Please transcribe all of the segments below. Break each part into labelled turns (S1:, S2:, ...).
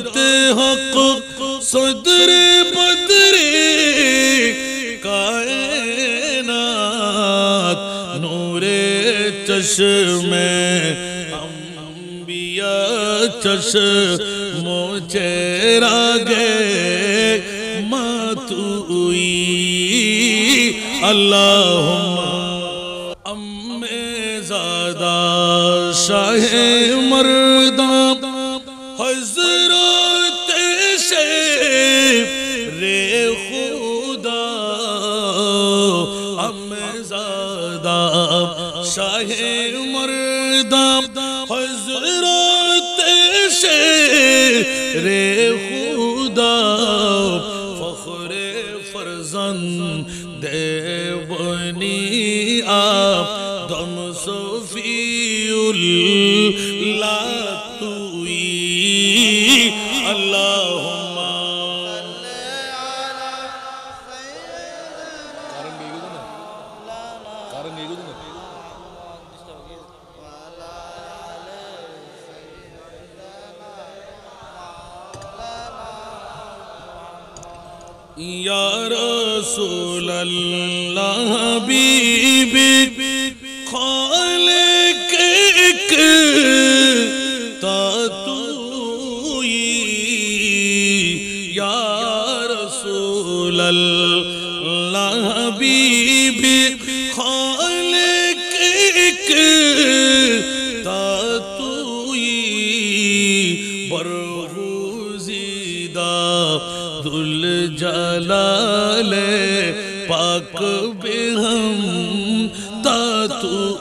S1: حضرت حق صدر بدر کائنات نور چشم انبیاء چشم چہرہ گے ماتوئی اللہم ام زادہ شاہے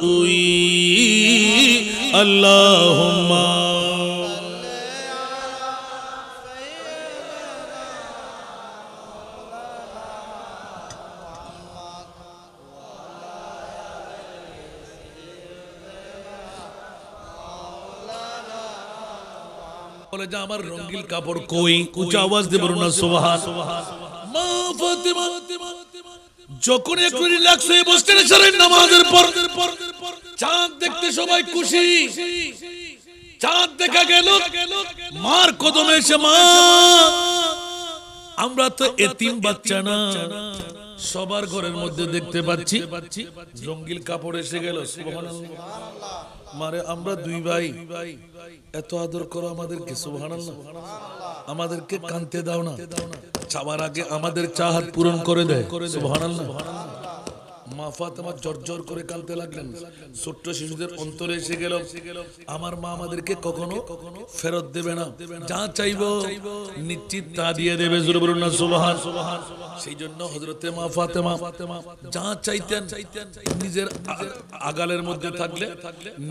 S1: ہوئی رنگل کپڑ کو جن ایک بستے চাঁদ দেখতে সবাই খুশি চাঁদ দেখা গেল মার কদমে এসে মা আমরা তো এতিম বাচ্চা না সবার ঘরের মধ্যে দেখতে পাচ্ছি জঙ্গিল কাপড় এসে গেল মারে আমরা দুই ভাই এত আদর করো আমাদেরকে ভাড়া আমাদেরকে কানতে দাও না চাওয়ার আগে আমাদের চাহাত পূরণ করে দেয় সুবহানাল্লাহ মা ফাতেমা জর্জর করে কাঁদতে লাগলেন ছোট্ট শিশুদের অন্তরে এসে গেল আমার মা আমাদেরকে কখনো ফেরত দেবে না যা চাইব নিশ্চিত তা দিয়ে দেবে সেই জন্য মা ফাতেমা যা চাইতেন নিজের আগালের মধ্যে থাকলে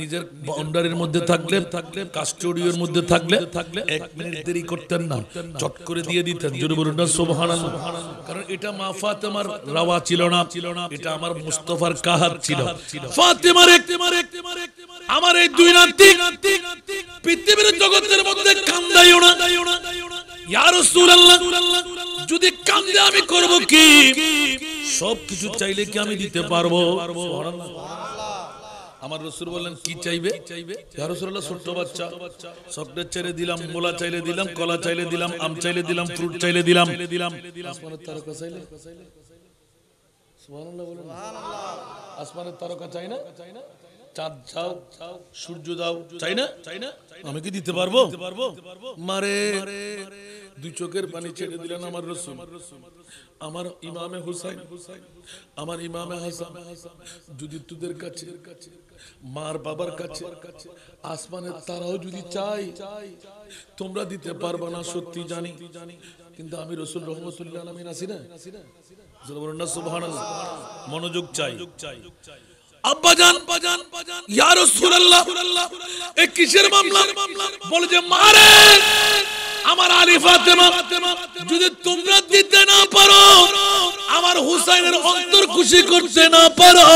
S1: নিজের বাউন্ডারির মধ্যে থাকলে থাকলে কাস্টোডিওর মধ্যে থাকলে থাকলে এক মিনিট দেরি করতেন না চট করে দিয়ে দিতেন জুরবরুল্লাহ সুবহান কারণ এটা মা ফাতেমার রাওয়া ছিল না ছিল না এটা আমার আমার মুস্তফার কাহার ছিল ফাতেমার আমার এই দুই নাতি পৃথিবীর জগতের মধ্যে ইয়া রাসূলুল্লাহ যদি কান্দে আমি করব কি সব কিছু চাইলে কি আমি দিতে পারবো সুবহানাল্লাহ আমার রসুল বললেন কি চাইবে রসুল্লাহ ছোট্ট বাচ্চা দিলাম মোলা চাইলে দিলাম কলা চাইলে দিলাম আম চাইলে দিলাম ফ্রুট চাইলে দিলাম দিলাম আসমানের তারকা চাই না সূর্য দাও চাই না চাই না আমি কি দিতে পারবো পারবো মারে দুই চোখের পানি ছেড়ে দিলেন আমার রসুন আমার ইমামে হুসাইন আমার ইমামে হাসান যদি তোদের কাছে মার বাবার কাছে আসমানের তারাও যদি চাই তোমরা দিতে পারবা না সত্যি জানি কিন্তু আমি রসুল রহমতুল্লাহ আমি আসি না মনোযোগ চাই আমার যদি তোমরা দিতে না পারো আমার হুসাইনের অন্তর খুশি করতে না পারো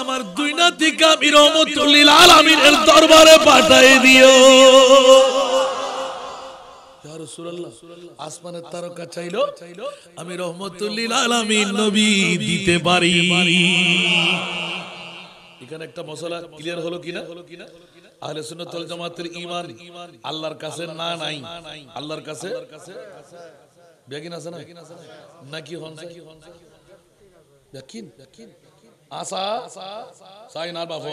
S1: আমার দুই নাতিকে আমি রহমতুল্লিল আলামিনের দরবারে পাঠাই দিও আসমানের তারকা চাইলো আমি রহমতুল্লিল আলামিন নবী দিতে পারি এখানে একটা মশলা ক্লিয়ার হলো কিনা হলো কিনা আহলে আল্লাহর কাছে না নাকি হন বেকিন বেকিন আসা সাইন আছে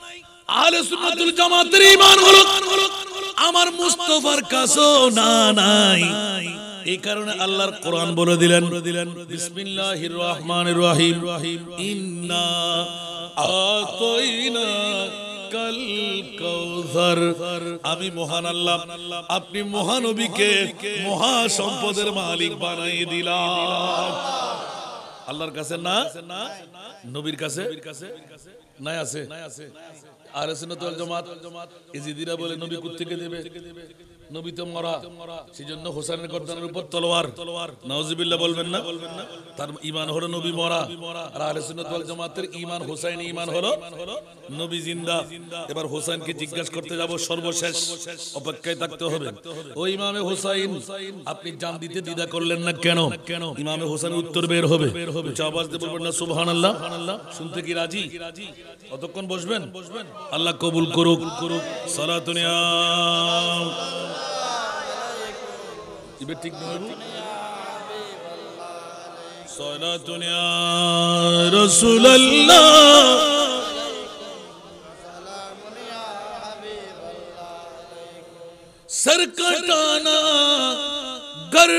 S1: আহলে সুন্নাতুল জামাতের ঈমান হলো আমার মুস্তাফার কাছে না নাই এই কারণে আল্লাহর কোরআন বলে দিলেন বিসমিল্লাহির রহমানির রহিম ইন্না আতাইনা কাল কৌসার আমি মহান আল্লাহ আপনি মহানবীকে মহা সম্পদের মালিক বানাই দিলাম আল্লাহর কাছে না নবীর কাছে নাই আছে নাই আছে আর সুন্নাতুল জমাত ইজিদিরা বলে নবী থেকে দেবে নবী হোসেনের উপর তলোয়ার তলোয়ার বলবেন না বলবেন না তার হলো নবী মরা হলো নবী জিন্দা এবার হোসেনকে জিজ্ঞাসা করতে যাব সর্বশেষ অপেক্ষায় থাকতে হবে ও ইমামে হোসাইন আপনি জান দিতে দিদা করলেন না কেন কেন ইমামে হোসেন উত্তর বের হবে শুনতে কি রাজি কতক্ষণ বসবেন বসবেন আল্লাহ কবুল করুক করুক সালাতুনিয়া ابھی ٹک نہ صلاة یا رسول اللہ سر کٹانا گر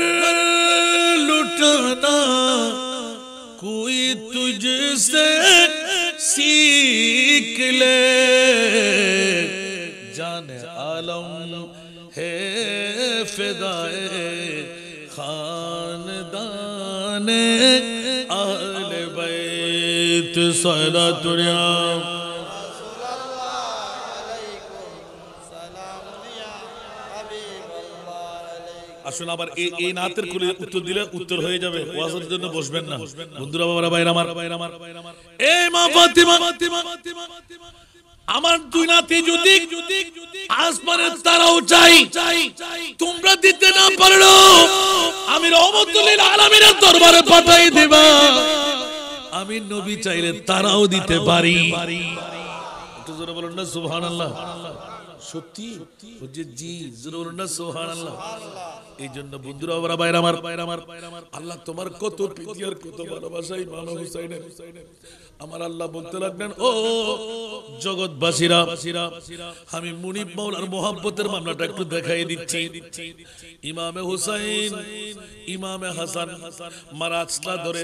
S1: لٹنا کوئی تجھ سے سیکھ لے جان عالم ہے فدائے خاندان اہل بیت سارا دنیا আবার এই উত্তর দিলে উত্তর হয়ে যাবে জন্য বসবেন না বন্ধুরা বাবারা এই মা ফাতিমা ফাতিমা ফাতিমা ফাতিমা আমার দুই নাতি যদি আসমানে তারাও চাই তোমরা দিতে না পারো আমি রহমতুল্লিল আলামিনের দরবারে পাঠাই দেবা আমি নবী চাইলে তারাও দিতে পারি একটু জোরে বলুন না সুবহানাল্লাহ সত্যি যে জি জোরে বলুন না সুবহানাল্লাহ এই জন্য বন্ধুরা ওরা বাইরে আমার আল্লাহ তোমার কত প্রীতি আর কত ভালোবাসাই মানব হুসাইনের আমার আল্লাহ বলতে লাগলেন ও জগৎবাসীরা আমি মুনিব মামলাটা একটু দেখাই দিচ্ছি ইমামে হুসাইন ইমামে হাসান মার ধরে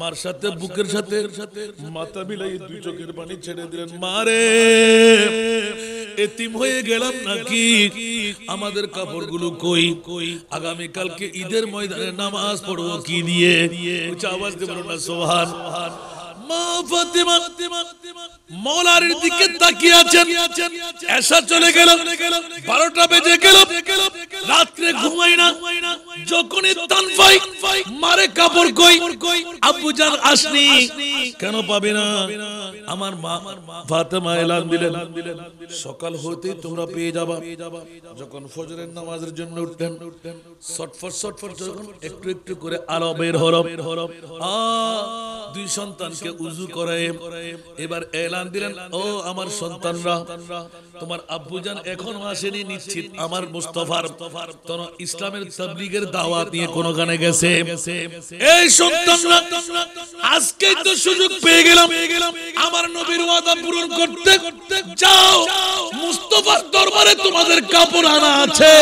S1: মার সাথে বুকের সাথে মাথা মিলাই দুই চোখের পানি ছেড়ে দিলেন মারে এতিম হয়ে গেলাম নাকি আমাদের কাপড়গুলো কই কই আগামী কালকে ঈদের ময়দানে নামাজ পড়বো কি নিয়ে আওয়াজ দেবো না সোহান মা ফাতিমা মওলার দিকে তাকিয়ে আছেন এসা চলে গেল 12টা বেজে গেল রাত্রে ঘুমাই না যখনই তানফাই মারে কাপড় কই আসনি কেন পাবে না আমার মা সকাল হতেই তোমরা পেয়ে যাবা যখন ফজরের নামাজের জন্য উঠতেন সটফট সটফট যখন একটু একটু করে আলো বের হরব আ দুই সন্তানকে উজু করায় এবার এলান দিলেন ও আমার সন্তানরা তোমার আব্বুজান এখনো আসেনি নিশ্চিত আমার মুস্তফার তোর ইসলামের তাবলিগের দাওয়াত নিয়ে কোন গানে গেছে এই সন্তানরা আজকেই তো সুযোগ পেয়ে গেলাম আমার নবীর ওয়াদা পূরণ করতে করতে যাও মুস্তফার দরবারে তোমাদের কাপড় আনা আছে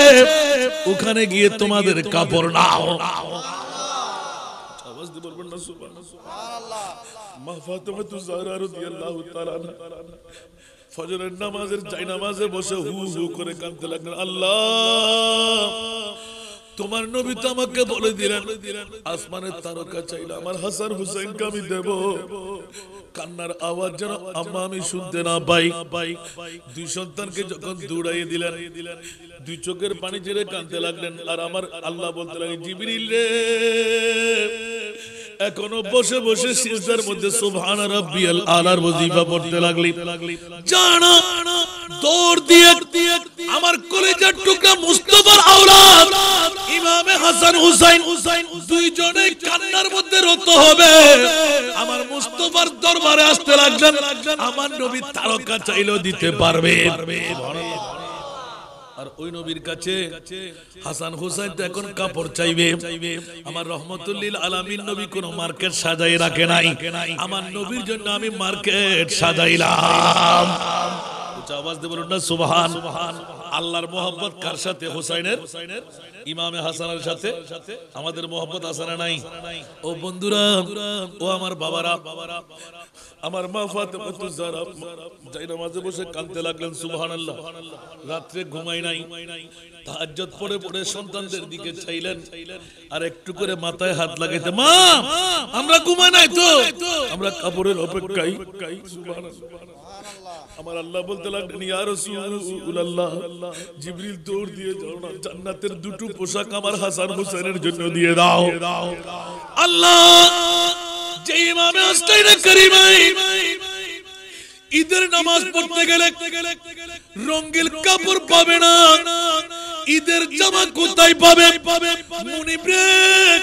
S1: ওখানে গিয়ে তোমাদের কাপড় নাও আওয়াজ দিয়ে বলবেন না সুবহানাল্লাহ মা ফাতেমা তু জাহরা রাদিয়াল্লাহু তাআলা ফজরের নামাজের যাই নামাজে বসে হু হু করে কাঁদতে লাগলেন আল্লাহ তোমার নবী তো আমাকে বলে দিলেন আসমানের তারকা চাইলে আমার হাসান হুসেনকে আমি দেব কান্নার আওয়াজ যেন আমি শুনতে না পাই দুই সন্তানকে যখন দৌড়াইয়ে দিলেন দুই চোখের পানি ছেড়ে কানতে লাগলেন আর আমার আল্লাহ বলতে লাগে জিবিরিল এখনো বসে বসে সিজদার মধ্যে সুবহান রাব্বিয়াল আলার ওয়াজিফা পড়তে লাগলি জানা দৌড় দিয়ে আমার কলেজের টুকরা আওলাদ ইমামে হাসান হুসাইন হুসাইন দুইজনে কান্নার মধ্যে রত হবে আমার দরবারে আসতে লাগলেন আমার নবী তারকা চাইলেও দিতে পারবে সুবহানাল্লাহ আর ওই নবীর কাছে হাসান হুসাইন তো এখন কাপড় চাইবে আমার রহমতুল্লিল আলমীর নবী কোন মার্কেট সাজাই রাখে নাই আমার নবীর জন্য আমি মার্কেট সাজাইলাম আওয়াজ দিয়ে বলুন না সুবহান আল্লাহর মোহাম্মদ কার সাথে হোসাইনের হোসাইনের ইমামে হাসানের সাথে আমাদের মোহাম্মদ হাসানা নাই ও বন্ধুরা ও আমার বাবারা আমার মা ফাতেমাতু জারা যাই নামাজে বসে কাঁদতে লাগলেন সুবহানাল্লাহ রাত্রে ঘুমাই নাই তাহাজ্জত পড়ে পড়ে সন্তানদের দিকে চাইলেন আর একটু করে মাথায় হাত লাগাইতে মা আমরা ঘুমাই নাই তো আমরা কাপড়ের অপেক্ষায় জান্নাতের দুটো পোশাক আমার হাসান জন্য দিয়ে দাও ঈদের নামাজ পড়তে গেলে রঙ্গিল কাপড় পাবে না ঈদের জামা কোথায় পাবে পাবে মনিপ্রেক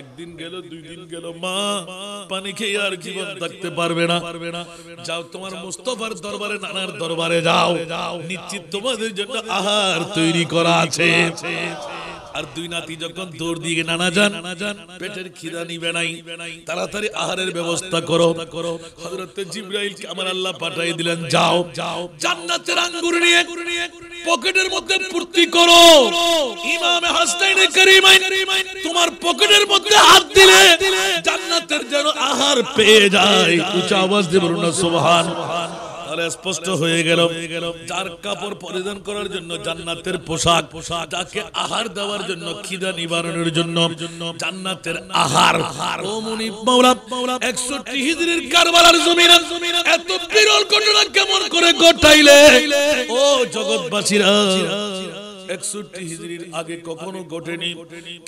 S1: একদিন গেল দুই দিন গেল মা পানি খেয়ে আর জীবন থাকতে পারবে না পারবে না যাও তোমার মুস্তফার দরবারে নানার দরবারে যাও যাও নিশ্চিত তোমাদের জন্য আহার তৈরি করা আছে আর দুই নাতি যখন দৌড় দিয়ে নানা যান পেটের খিদা নিবে নাই তাড়াতাড়ি আহারের ব্যবস্থা করো হযরত জিব্রাইল আমার আল্লাহ পাঠিয়ে দিলেন যাও যাও জান্নাতের আঙ্গুর নিয়ে পকেটের মধ্যে পূর্তি করো ইমাম হাসনাইন করিমাইন তোমার পকেটের মধ্যে হাত দিলে জান্নাতের যেন আহার পেয়ে যায় উচ্চ আওয়াজ দিয়ে বলুন সুবহান তাহলে স্পষ্ট হয়ে গেল যার কাপড় পরিধান করার জন্য জান্নাতের পোশাক পোশাক আহার দেওয়ার জন্য খিদা নিবারণের জন্য জান্নাতের আহার কেমন করে ঘটাইলে ও জগৎবাসীরা আগে কখনো ঘটেনি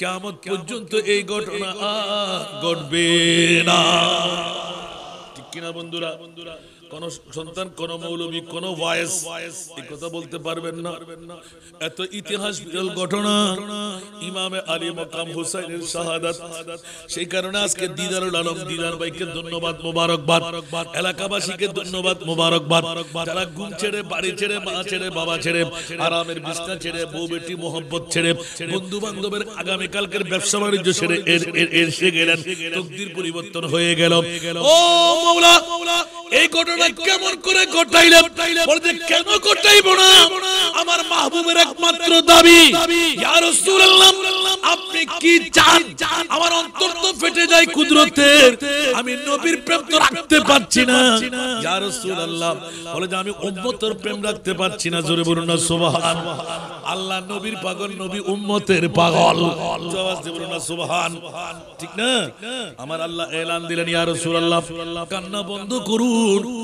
S1: কেমন পর্যন্ত এই ঘটনা ঘটবে না বন্ধুরা বন্ধুরা কোন সন্তান কোন মৌলবী কোন এই কথা বলতে পারবেন না এত ইতিহাস বিরল ঘটনা ইমামে আলী মকাম হুসাইনের শাহাদাত সেই কারণে আজকে দিদারুল আলম দিদার ভাইকে ধন্যবাদ মোবারকবাদ এলাকাবাসীকে ধন্যবাদ মোবারকবাদ যারা ঘুম ছেড়ে বাড়ি ছেড়ে মা ছেড়ে বাবা ছেড়ে আরামের বিছনা ছেড়ে বউ বেটি মোহব্বত ছেড়ে বন্ধু বান্ধবের আগামী কালকের ব্যবসা বাণিজ্য ছেড়ে এসে গেলেন তকদির পরিবর্তন হয়ে গেল ও মৌলা এই ঘটনা কেমন করে আমার আমি নবীর প্রেম তো রাখতে পারছি না বলে যে আমি উম্মতের প্রেম রাখতে পারছি না জোরে বলুন না সোভান আল্লাহ নবীর পাগল নবী উম্মতের পাগল বলুন না ঠিক না আমার আল্লাহ এলান দিলেন ইয়া কান্না বন্ধ করুন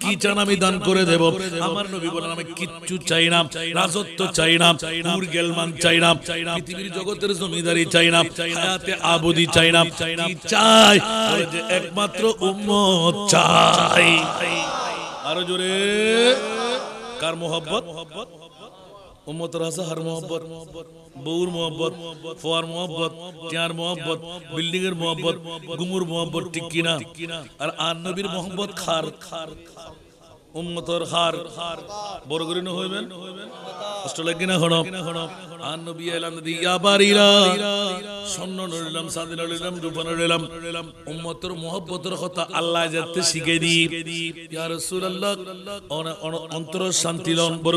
S1: কি চান আমি দান করে দেব আমার নবী বলেন আমি কিচ্ছু চাই না রাজত্ব চাই না পুর গেলমান চাই না পৃথিবীর জগতের জমিদারি চাই না হায়াতে আবদি চাই না কি চাই যে একমাত্র উম্মত চাই আরো জোরে কার মোহব্বত উম্মত রাজা হার মোহব্বত বউর মোহব্বত ফোয়ার মোহব্বত টিয়ার মোহব্বত বিল্ডিং এর মোহব্বত গুমুর মোহব্বত ঠিক কিনা আর আর নবীর মোহব্বত খার খার কথা আল্লাহ অন্তর শান্তি লন বড়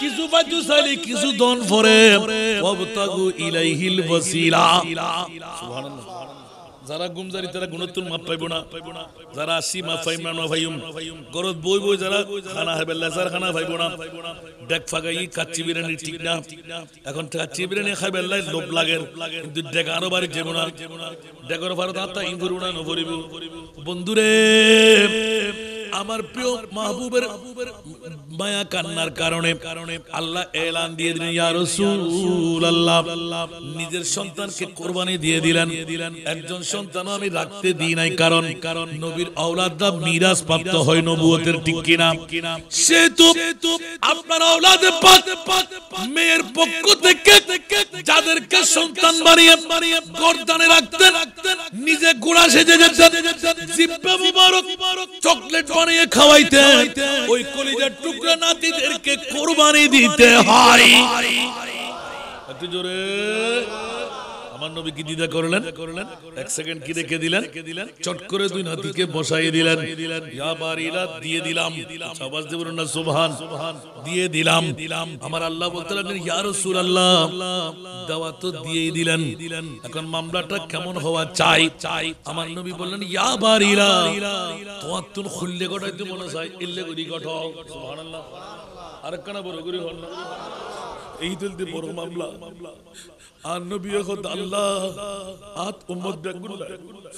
S1: কিছু বাজু সালি কিছু দন ফরে ওয়াবতাগু ইলাইহিল ওয়াসিলা সুবহানাল্লাহ যারা গুমজারি তারা গুণত্বর মাপ পাইব না যারা আসি মাপ পাইব না ভাইম গরত বই বই যারা খানা হবে লেজার খানা পাইব না ডেক ফাগাই কাচ্চি বিরিয়ানি ঠিক না এখন কাচ্চি বিরিয়ানি খাই বেল্লাই লোভ লাগে কিন্তু ডেক আরো বাড়ি যাব না ডেকর ভারত আত্মা ইন বন্ধুরে আমার প্রিয় মাহবুবের মায়া কান্নার কারণে কারণে আল্লাহ এলান দিয়ে দিলেন ইয়া রাসূলুল্লাহ নিজের সন্তানকে কুরবানি দিয়ে দিলেন একজন সন্তান আমি রাখতে দিই নাই কারণ কারণ নবীর আওলাদরা মিরাজ প্রাপ্ত হয় নবুয়তের ঠিক কিনা সে তো আপনার আওলাদ পাক মেয়ের পক্ষ থেকে যাদেরকে সন্তান বানিয়ে গর্দানে রাখতে রাখতে নিজে গুড়া সেজে যেতে জিব্বা মুবারক চকলেট বানিয়ে খাওয়াইতে ওই কলিজার টুকরা নাতিদেরকে কোরবানি দিতে হয় জোরে আমার নবী কি দিদা করলেন করলেন এক সেকেন্ড কি রেখে দিলেন চট করে দুই নাতিকে বসাই দিলেন ইয়া দিয়ে দিলাম সবাস দেব না সুবহান দিয়ে দিলাম আমার আল্লাহ বলতে লাগলেন ইয়া দাওয়া তো দিলেন এখন মামলাটা কেমন হওয়া চাই চাই আমার নবী বললেন ইয়া বারিলা তোমার তুন খুললে গটাইতে মনে চাই ইল্লে গড়ি গটাও সুবহানাল্লাহ আর বড় গরি হল না এই বড় মামলা আর নবী আল্লাহ আত উম্মত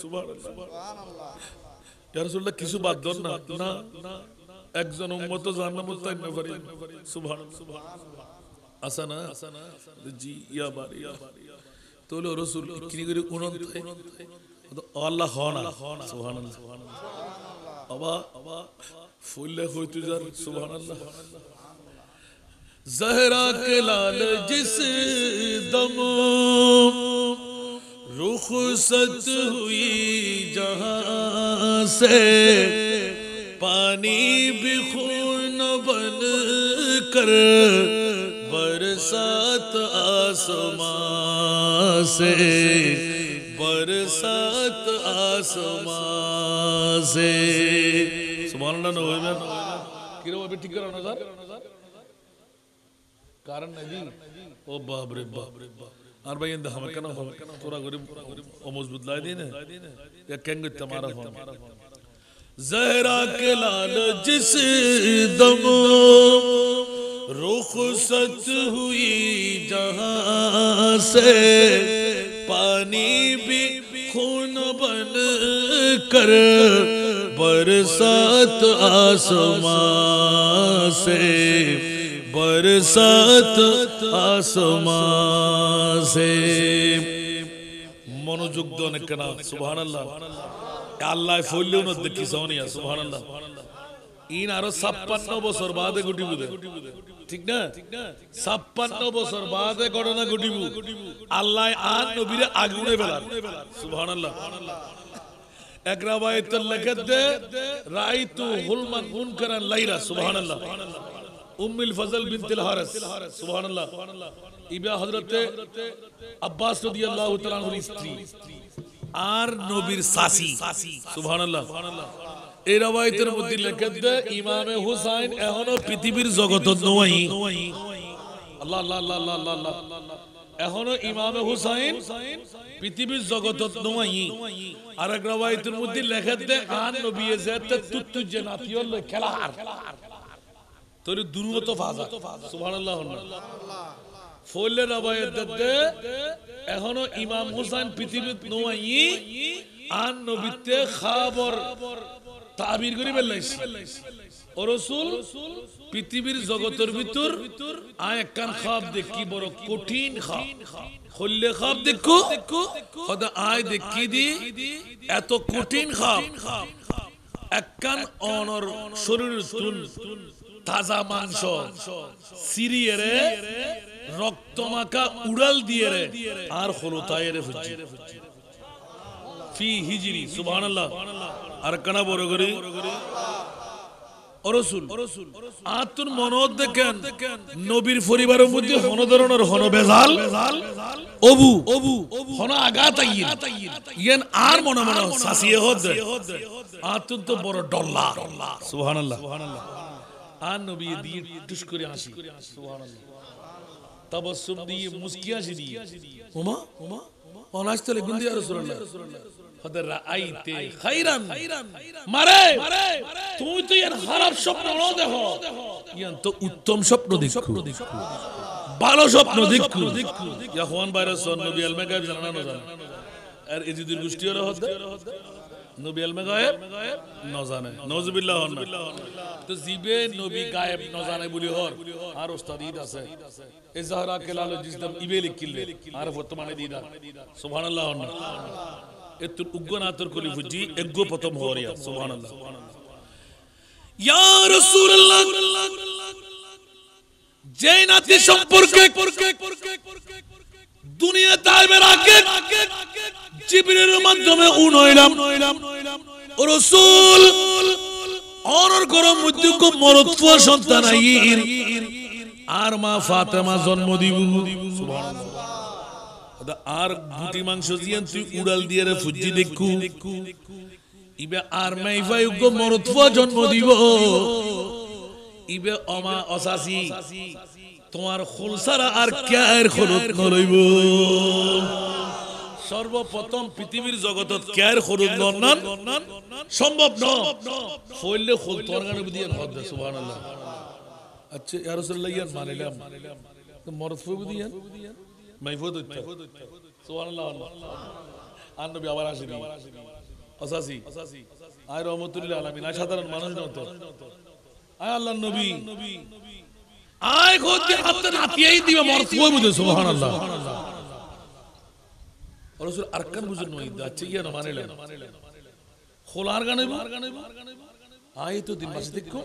S1: সুবহানাল্লাহ ইয়া রাসূলুল্লাহ কিছু বাদ দন না না একজন উম্মত জাহান্নাম তাই না পারে সুবহানাল্লাহ আসা না জি ইয়া বাড়ি তো হলো রসুল কিনি করে আল্লাহ হন সুবহানাল্লাহ আবা ফুললে হইতু যার সুবহানাল্লাহ زہرا کے لال جس دم رخ ہوئی جہاں سے پانی بھی خون بن کر برسات آسمان سے برسات آسمان سے میں نا وہ ٹھیک کرانا تھا کارن نجی او باب رے باب اور بھائی اندہ ہمیں کنا ہو تورا غریب او مضبط لائے دینے یا کینگو تمہارا ہو زہرہ کے لال جس دم روخ سچ ہوئی جہاں سے پانی بھی خون بن کر برسات آسمان سے বরসাত আসমাসে মনোযোগ দন কেনা সুবহান আল্লাহ আল্লাহ ফলিও না দেখি সহনিয়া সুবহান আল্লাহ ইন আরো ছাপ্পান্ন বছর বাদে গুটি বুধে ঠিক না ছাপ্পান্ন বছর বাদে ঘটনা ঘটিব আল্লাহ আর নবীরে আগুনে বেলান সুবহান আল্লাহ এক রাবায়তের লেখেতে রাইতু হুলমান মুনকারান লাইলা সুবহান আল্লাহ উম্মিল ফজল বিনতিল হারাস সুবহানাল্লাহ ইবা হযরতে আব্বাস রাদিয়াল্লাহু তাআলা আনহুর স্ত্রী আর নবীর সাসি সুবহানাল্লাহ এই রওয়ায়েতের মধ্যে লেখা দে ইমামে হুসাইন এখনো পৃথিবীর জগত নয় আল্লাহ আল্লাহ আল্লাহ আল্লাহ আল্লাহ এখনো ইমামে হুসাইন পৃথিবীর জগত নয় আর এক রওয়ায়েতের মধ্যে লেখা দে আর নবী এসে তুত্তু জেনাতিয়ল খেলার তোর দুর্গত সুবহানাল্লাহ এখনো ইমাম হুসাইন পৃথিবীত নোয়াই আন নবীতে খাবর তাবির করে বেলাইছি ও পৃথিবীর জগতের ভিতর একখান খাব দেখি বড় কঠিন খাব হল্লে খাব দেখো হদা আয় দেখি দি এত কঠিন খাব একখান অনর শরীর তাজা মাংস সিরিয়ে রে রক্ত মাখা উড়াল দিয়ে রে আর হলো তাই রে হচ্ছে ফি হিজরি আর কানা বড় করি মধ্যে হন হন বেজাল অবু অবু আর মনে তো বড় ডল্লা সুবহানাল্লাহ আর নবী দিয়ে টুস করে হাসি দিয়ে হাসি দিয়ে আর তুই তো ন দেখো উত্তম স্বপ্ন ভালো স্বপ্ন দেখো ইয়া হোয়ান বাইরাস নবী জানা গোষ্ঠী হলো নবী আলমে গায়েব নজানে নজবিল্লাহ তো জিবে নবী গায়েব নজানে বলি হর আর ওস্তাদ ঈদ আছে এ কেলালো জিসদাম ইবে লিখিলে আর বর্তমানে দিদা সুবহানাল্লাহ হন এ কলি বুঝি এগ্য প্রথম হরিয়া সুবহানাল্লাহ ইয়া রাসূলুল্লাহ যে নাতি সম্পর্কে দুনিয়াতে আসবেন আগে জিবরিলের মাধ্যমে উন হইলাম রাসূল অনর গরম মৃত্যুকে মরত্ব সন্তান আইন আর মা ফাতেমা জন্ম দিব সুবহানাল্লাহ আর গুটি মাংস জিয়ান তুই উড়াল দিয়ে রে ফুজি দেখু ইবে আর মাইফাই গো মরত্ব জন্ম দিব ইবে অমা অসাসি তোমার খোল ছাড়া আর কেয়ার খরচ নরইব সর্বপ্রথম পৃথিবীর জগতত কেয়ার খরচ নন সম্ভব ন ফইলে খোল তোর গানে সুবহানাল্লাহ আচ্ছা ইয়া তো মরদ সুবহানাল্লাহ নবী আবার রহমতুল্লাহ আলামিন সাধারণ মানুষ আল্লাহর নবী আয় খোঁজে হাতে নাতিয়াই দিবে মর কই বুঝে সুবহানাল্লাহ রাসূল আরকান বুঝে নই দাচ্ছে ইয়া না মানিলেন খোলার গানে আয় তো দিন মাসি দেখো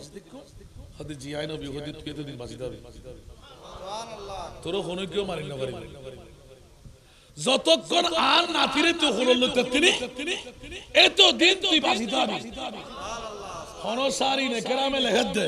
S1: হাতে জি আয় নবী হদি তুই তো দিন মাসি দাবি সুবহানাল্লাহ তোর হনো কেউ মারিল না পারিবে যতক্ষণ আর নাতিরে তো হলল তো তিনি এত দিন তুই বাসি দাবি সুবহানাল্লাহ হনো সারি নে দে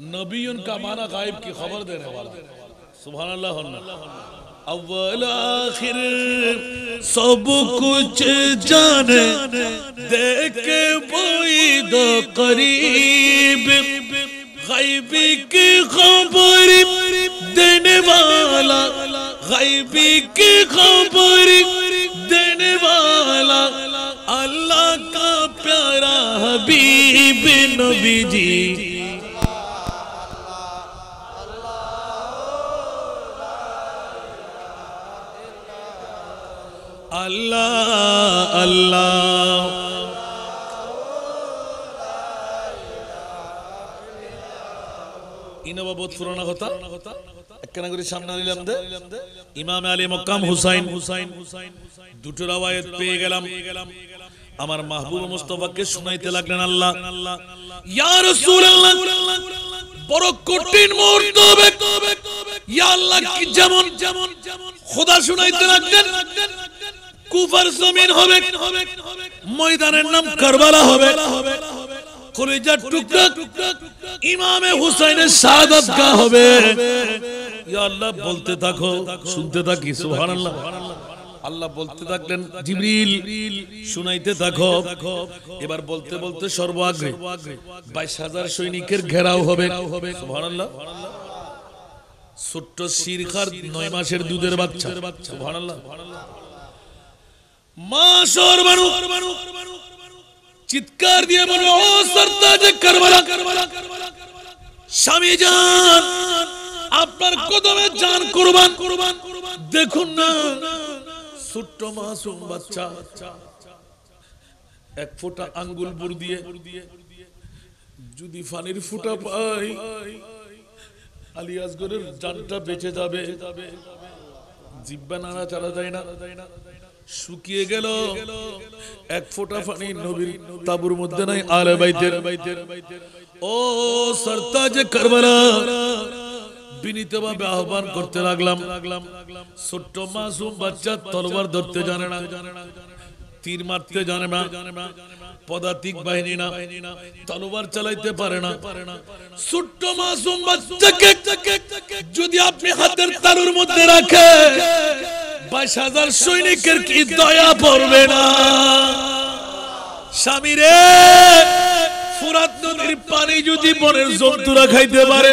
S1: نبی ان کا معنی غائب کی خبر دینے والا سبحان اللہ ہنہ اول آخر سب کچھ جانے دیکھے بوئی دو قریب غیبی کی خبر دینے والا غیبی کی خبر دینے والا اللہ کا پیارا حبیب نبی جی
S2: আল্লাহ আল্লাহ
S1: কথা সামনে ইমাম হুসাইন হুসাইন হুসাইন দুটো গেলাম আমার মাহবুব মুস্তফাকে শুনাইতে লাগলেন আল্লাহ বড় কঠিন যেমন যেমন খোদা শুনাইতে লাগলেন কুফার জমিন হবে ময়দানের নাম কারবালা হবে টুকরা ইমামে হুসাইনের গা হবে ইয়া আল্লাহ বলতে থাকো শুনতে থাকি সুবহানাল্লাহ আল্লাহ বলতে থাকলেন জিবরিল শুনাইতে থাকো এবার বলতে বলতে সর্ব আগ্রে বাইশ হাজার সৈনিকের ঘেরাও হবে সুবহানাল্লাহ ছোট্ট শিরখার নয় মাসের দুধের বাচ্চা সুবহানাল্লাহ চিৎকার দিয়ে বলবে ও সরতাজ কারবালা স্বামী জান আপনার কদমে যান কুরবান কুরবান দেখুন না ছোট্ট মাসুম বাচ্চা এক ফোঁটা আঙ্গুল বুড় দিয়ে যদি ফানির ফুটা পাই আলী আসগরের জানটা বেঁচে যাবে জিব্বা নাড়া চালা যায় না শুকিয়ে গেল এক ফোটা পানি নবীর তাবুর মধ্যে নাই আলে বাইতের ও সরতাজ কারবালা বিনীতভাবে আহ্বান করতে লাগলাম ছোট্ট মাসুম বাচ্চা তলবার ধরতে জানে না তীর মারতে জানে না পদাতিক বাহিনী না চালাইতে পারে না ছোট্ট মাসুম বাচ্চাকে যদি আপনি হাতের তালুর মধ্যে রাখেন বাইশ হাজার সৈনিকের কি দয়া পড়বে না স্বামী রে ফুরাত নদীর পানি যদি বনের জন্তুরা খাইতে পারে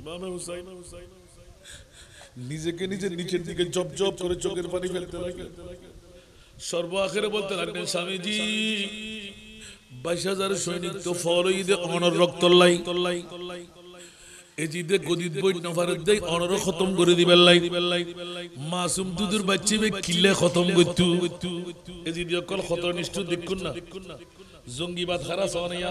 S1: ইমাম হুসাইন নিজেকে নিজে নিচের দিকে জব জব করে চোখের পানি ফেলতে লাগলেন সর্ব বলতে লাগলেন স্বামীজি বাইশ হাজার সৈনিক তো ফল অনর রক্ত লাই এজিদে গদিত বই দেই অনর খতম করে দিবেন লাই মাসুম দুধুর বাচ্চি বে কিলে খতম গইতু এজিদি অকল খতনিষ্ঠ দেখুন না জঙ্গিবাদ হারা সনিয়া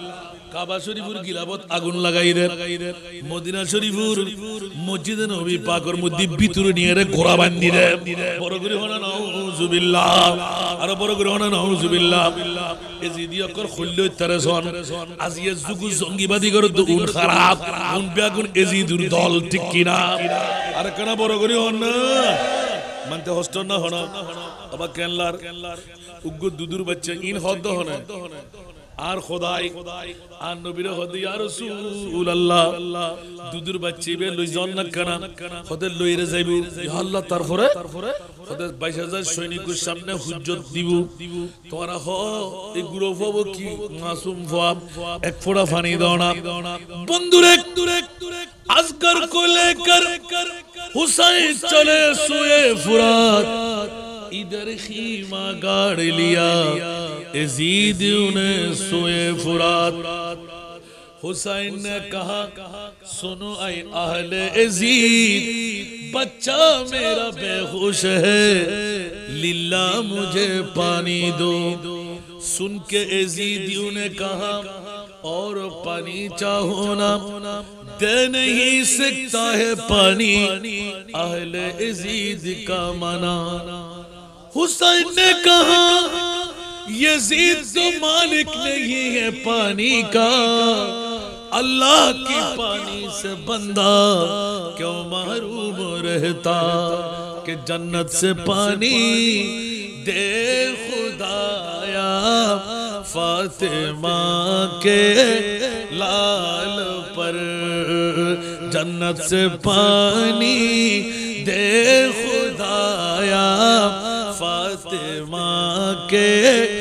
S1: কাবা শরীফুর গিলাবত আগুন লাগাই দেন মদিনা শরীফুর মসজিদে নবী পাকর মধ্যে ভিতরে নিয়ে রে ঘোড়া বান্ধি রে বড় করে হনা নাউজুবিল্লাহ আর বড় করে হনা নাউজুবিল্লাহ এজিদি অকর খুললে তারেসন আজ এ যুগু জঙ্গিবাদী করে তো উন খারাপ উন বেগুন দল ঠিক কিনা আর কেনা বড় করে হনা মানতে হস্ত না হনা আবার কেনলার উগ্র দুদুর বাচ্চা ইন হদ্দ হনা আর খোদাই আর নবীর হদি আর রসুল আল্লাহ দুদুর বাচ্চিবে বে লই জন না কানা হদে লই রে যাইব ইয়া আল্লাহ তারপরে হদে 22000 সৈনিকের সামনে হুজ্জত দিব তোরা হ এই গ্রুপ হব কি মাসুম ফাম এক ফোঁটা পানি দাও না বন্ধুরে আজকার কো লেকর হুসাইন চলে সুয়ে ফুরাত ইদর খীমা গাড় লিয়া এজিদ উনে سوئے فرات حسین نے کہا سنو اے اہل عزیز بچہ میرا بے خوش ہے للہ مجھے پانی دو سن کے نے کہا اور پانی چاہو دے نہیں سکتا ہے پانی اہل عزیز کا منا حسین نے کہا یزید تو مالک نہیں ہے پانی کا اللہ کی پانی سے بندہ کیوں محروم رہتا کہ جنت سے پانی دے خدایا فاتح فاطمہ کے لال پر جنت سے پانی دے خدایا فاتح فاطمہ کے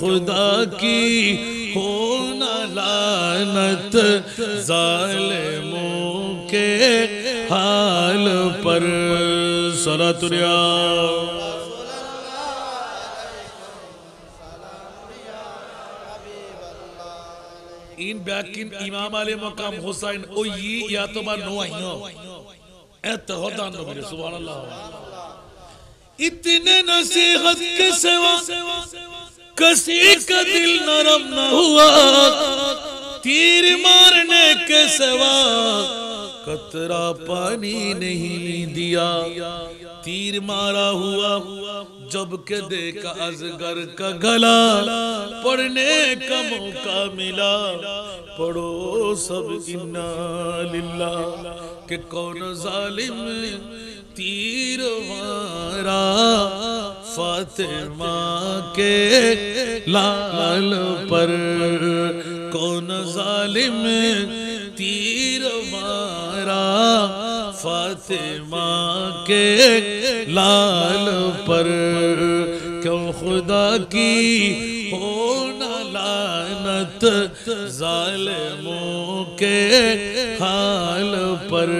S1: خدا کی ہو نہ لانت ظالموں کے حال پر صلی اللہ این بیاکین امام علی مقام حسین او یہ یا تو بار نو آئی ہو اتحادان نو بری سبحان اللہ اتنے نصیحت کے سوا کسی کا دل نرم نہ ہوا تیر مارنے کے سوا کترا پانی نہیں دیا تیر مارا ہوا جب کے دیکھا ازگر کا گلا پڑھنے کا موقع ملا پڑھو سب انہا للہ کہ کون ظالم تیر مارا فاتح کے لال پر کون ظالم میں تیر مارا فاتح ماں کے لال پر کیوں خدا کی ہونا لعنت ظالموں کے حال پر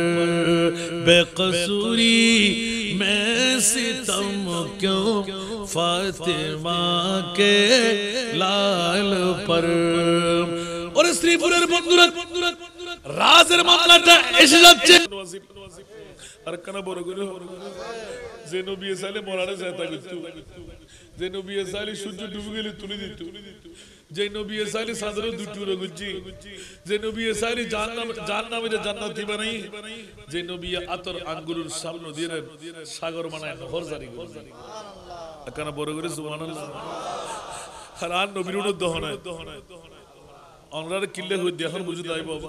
S1: بے قصوری میں ستم کیوں فاطمہ کے لال پر اور اس طریق پر رب اندرت
S2: راز ارماملت ہے اس جب چھے
S1: ارکنہ بورگو زینو بی ایسا لے مولانا زیادہ گتیو گتیو گتیو যে নবী এসালি সূর্য ডুবে গেলে তুলে দিত যে নবী এসালি সাদরে দুটুরে গুজি যে নবী এসালি জাহান্নাম জাহান্নামে যে জান্নাত জান্নাতি নাই যে নবী আতর আঙ্গুরুর সামনে দিয়ে সাগর বানায় নহর জারি করে সুবহানাল্লাহ কানা বড় করে সুবহানাল্লাহ আর আর নবীর দহনায় অনরার কিল্লে হই দেহর বুঝুদাই বাবা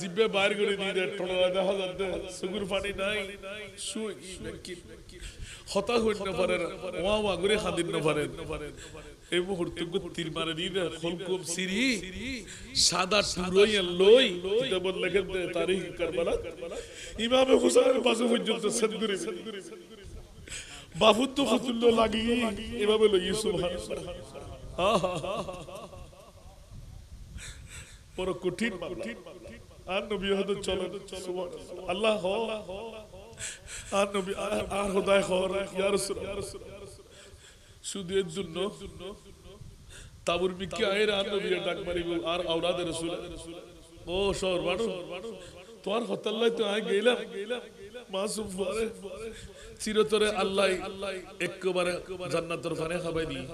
S1: জিব্বে বাইর করে দিয়ে দেয় টোলা দেখা যাচ্ছে সুগুর পানি নাই সু হইতে না পারে ওয়া ওয়া করে খাদিন না পারে এই মুহূর্তে গুত্তির মারে দিয়ে দেয় খলকুম সিরি সাদা টুরই লই এটা লেখেন তারিখ কারবালা ইমামে হুসাইন পাশে পর্যন্ত সদগুরি বাফুত তো ফতুল্য লাগি এভাবে লই ইয়ে সুবহানাল্লাহ আহা বড় কঠিন কঠিন আর নবী হয়তো চলো আল্লাহ আর নবী আর হোদায় হর ইয়ার শুধু এর জন্য তাবুর মিকি আয়ের আর নবী ডাক মারিব আর আওলাদের রসুল ও শহর বাড়ো তোমার হতাল্লাই তো আয় গেলাম মাসুম পরে চিরতরে আল্লাহ একেবারে জান্নাতের ফানে খাবাই দিয়ে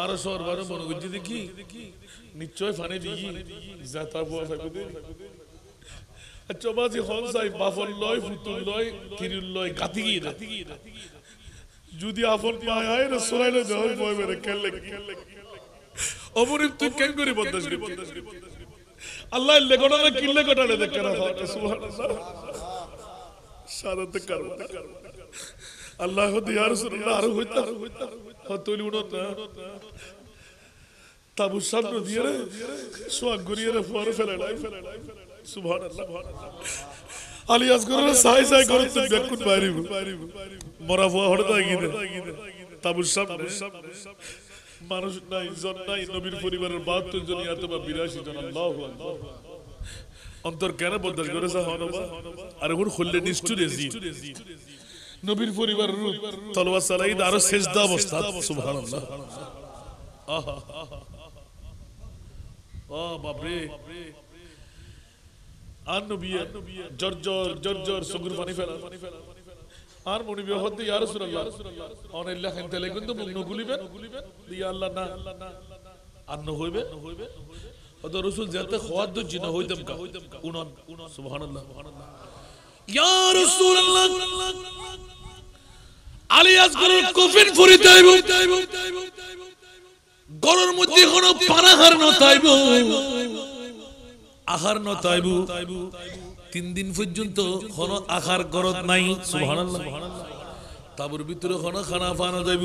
S1: আর সরবার মনে করছি দেখি নিশ্চয় ফানে দিই যাতা বুয়া ফাইকু দিই আচ্ছা বাজি হল সাই বাফল লয় ফুতুল লয় কিরিল লয় কাতি গিয়ে যদি আফল পায় আয় না সরাইলে জহর বয় মেরে খেললে অপরিম তুই কেন করি বদমাশ করি আল্লাহ লেগোটা না কিনলে গোটালে দেখে না সুবহানাল্লাহ সাদাতে কারবা আল্লাহ দিয়া রাসূলুল্লাহ আর হইতা হইতা തൊലി ഉണർന്ന തപുസാന്ന് ദിയരെ സ്വാഗുരിയരെ ഫോർ ഫെലടായി സുബ്ഹാനല്ലാഹ് അലിയാസ് ഗുരുനെ സഹായ സഹായ കൊടുത്ത് വെക്കുൻ ബാരി മൊറ ഫോടതാകിനെ തപുസാം মানুষ নাই জন নাই নবীর পরিবারের বাহাত্তর জন ইয়াতবা বিরাশি জন আল্লাহ অন্তর কেন বদাস করে যা হনবা আর এখন খুললে নিষ্ঠুরে জি নবীর পরিবার তলোয়ার চালাইদ আরো সেজদা অবস্থা সুবহানাল্লাহ আহা ও বাপরে আর নবী পানি ফেলা আর ইয়া রাসূলুল্লাহ কিন্তু মুখ আল্লাহ না আর ন হইবে হইবে হয়তো রসুল যাতে হওয়ার হইতাম কা উনন সুবহানাল্লাহ কফিন ফুরি তাইব গরুর মধ্যে কোনো পানাহার ন তাইব আহার ন তাইব তিন দিন পর্যন্ত কোনো আহার গরত নাই সুবহানাল্লাহ তাবুর ভিতরে খানা পানা যাইব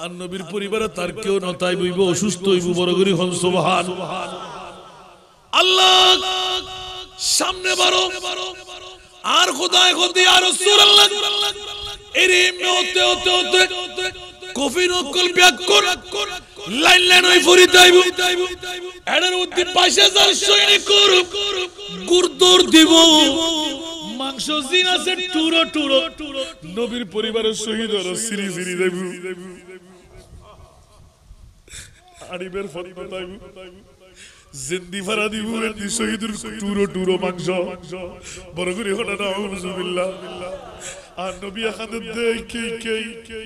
S1: আর নবীর পরিবারে তার কেউ না বইব অসুস্থ হইব বড় করি হন সুবহান আল্লাহ সামনে বারো আর খোদায় খোদি আর রাসূলুল্লাহ এরে মেওতে ওতে ওতে কফি নকল ব্যাগ কর লাইন লাইন ওই ফুরি তাইব এডার উদ্দিন পাশে যার সৈনিক কর গুরদর দিব মাংস জিন আছে টুরো টুরো নবীর পরিবারের শহীদ আর সিরি সিরি দেব আরিবের ফরিদা তাইবু জিন্দি ফারা দিব এমনি শহীদুর টুরো টুরো মাংস বড় করে হলে না আউজুবিল্লাহ আর নবী এখানে দেখি কে কে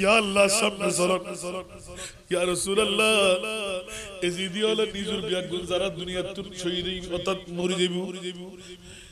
S1: ইয়া আল্লাহ সামনে সরন ইয়া রাসূলুল্লাহ এজিদি হলে নিজুর বিয়াগুন যারা দুনিয়াতুর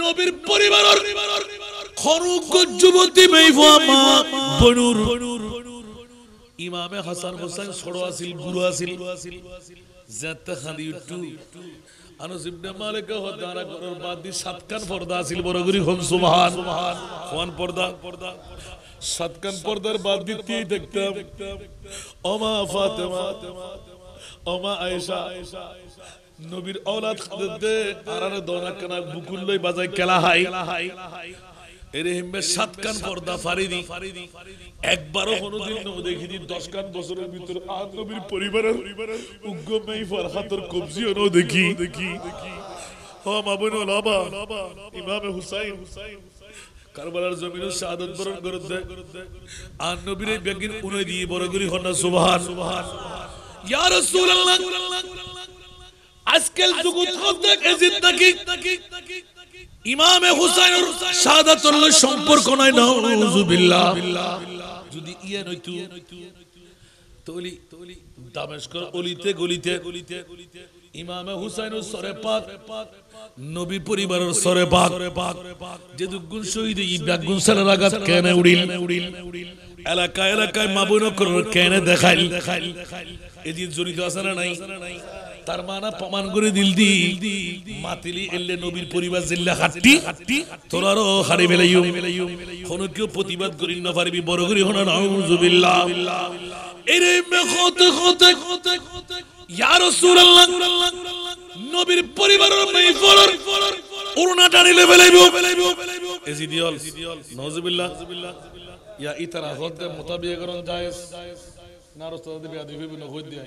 S1: নবীর পরিবার খরুক যুবতী মেইফামা বনুর ইমামে হাসান হোসেন সড়ো আছিল গুরু আছিল জেতা খাদি টু আনাস ইবনে মালিক হদারা গরর বাদ দি সাতকান পর্দা আছিল বড়গুরি হন সুবহান কোন পর্দা সাতকান পর্দার বাদ দি তিই দেখতাম ওমা ফাতেমা ওমা আয়েশা নবীর ঔলাদ খাদেতে আরারে দোনা কানা বুকুল্লই বাজাই কেলা হাই এর সাত কান পর্দা ফারি দি একবারও দেখি দি দশ কান বছরের ভিতর আর নবীর পরিবারের উগ্র মেই ফরহাতর কবজি নো দেখি দেখি ও মাবুন লাবা ইমাম হুসাইন কারবালার জমিনে শাহাদত বরণ করতে আর নবীর বেগিন উনি দিয়ে বড় করি হন্না সুবহান সুবহান ইয়া রাসূলুল্লাহ আজকের যুগ অনেক নাকি ইমামে হুসাইন শাহাদাতুল্লাহ সম্পর্ক নাই নাউজুবিল্লাহ যদি ইয়া নইতু দামেস্কর অলিতে গলিতে গলিতে ইমামে হুসাইন সরে পাক নবী পরিবারের সরে পাক যে দুগুণ শহীদ ইব্রাক গুনসালের আঘাত কেনে উড়িল এলাকায় এলাকায় মাবুনকর কেনে দেখাইল দেখাইল এজিদ জড়িত আছে না নাই তার মানা প্রমাণ করে দিল দি মাতিলি এলে নবীর পরিবার জিল্লা তোরা রো হারে মেলাইও কোন কেউ প্রতিবাদ করি না পারবি বড় করি হনা নাউজুবিল্লাহ এরে মে কত কত কত ইয়া রাসূলুল্লাহ নবীর পরিবারের মেহফিলের উরুনা টানিলে বেলাইবো এজিদিয়াল নাউজুবিল্লাহ ইয়া ইতারা হদ মোতাবিকরণ জায়েজ না রাসূলুল্লাহ বিয়াদি বিবিন হইদ দিয়ে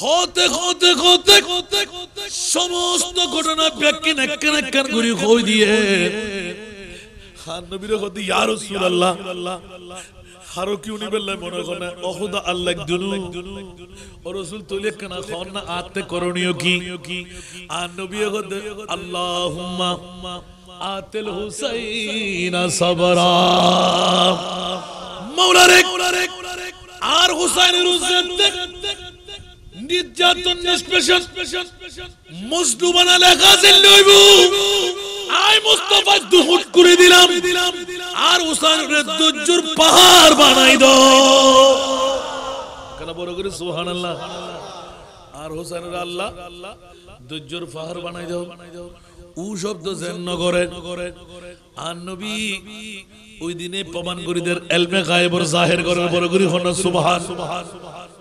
S1: হতে হতে হতে হতে সমস্ত ঘটনা ব্যাখ্যা নেককে নেককান করে কই দিয়ে আর নবীর হতে ইয়া রাসূলুল্লাহ কি উনি বললে মনে করে অহুদা আল্লাহ দুনু ও রাসূল তুলে খন না আতে করণীয় কি আর নবী হতে আল্লাহুম্মা আতিল হুসাইন সাবরা মাওলানা আর নির্যাতন মজনু বানালে কাজে আই মুস্তাফা দুহুট করে দিলাম আর উসানুরে দুজ্জুর পাহাড় বানাই দাও বড় করে আর আল্লাহ পাহাড় বানাই উ শব্দ নগরে আর নবী ওই দিনে প্রমাণ করিদের এলমে গায়েবর জাহের করার বড় করে হন সুবহান সুবহান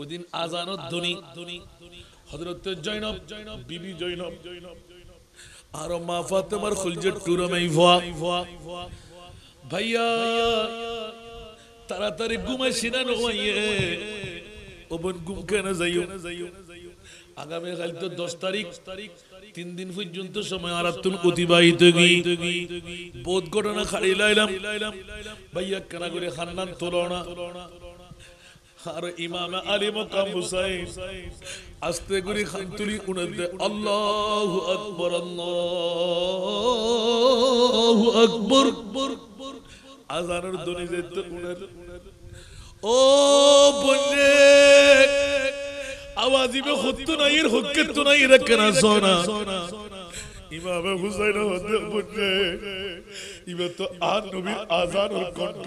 S1: ওদিন আজানো আজানোর ধ্বনি হজরত জৈনব জৈনব বিবি জৈনব জৈনব আরো মা ফাতেমার খুলজে ভয়া ভয়া ভাইয়া তাড়াতাড়ি ঘুমাই সিনা নোয়াইয়ে ওবন ঘুম কেন যাইও আগামী কাল তো দশ তারিখ তিন দিন পর্যন্ত সময় আর তুন অতিবাহিত বোধ ঘটনা খাড়ি লাইলাম ভাইয়া কেনা করে খান্নান তোলো না আর ইমাম আলী মকাম হুসাইন আস্তে করে খান তুলি উনাতে আল্লাহ আকবর আল্লাহ আকবর আজানের দনি যেতে উনার ও বলে আওয়াজিবে হত্তু নাইর হক্কে তু নাই রাখনা সোনা ইমামে হুসাইন হতে বলে ইবে তো আর নবীর আজানের কণ্ঠ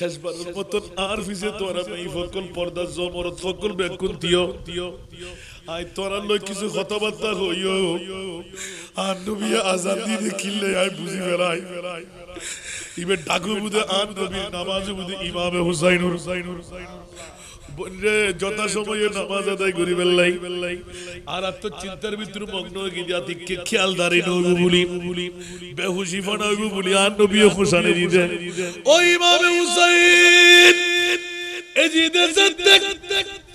S1: শেষবারের মতন আর ফিসে তোরা মেয়ে ফকল পর্দা জমর ফকল বেকুন দিও দিও আই তোরা লই কিছু কথাবার্তা হইও আর নবী আজাদি দেখিলে আই বুঝি বেড়াই ইবে ডাকু বুঝে আর নবী নামাজ বুঝে ইমামে হুসাইন হুসাইন হুসাইন যথা সময়ে নামাজ আদায় করি বেল্লাই আর আর তো চিন্তার ভিতরে মগ্ন হয়ে গিয়ে জাতিকে খেয়াল দাঁড়িয়ে নইব বলি বেহুশি ফানা হইব বলি আর নবী হোসানে দিতে ওই ইমামে হুসাইন এজিদে সদ্দেক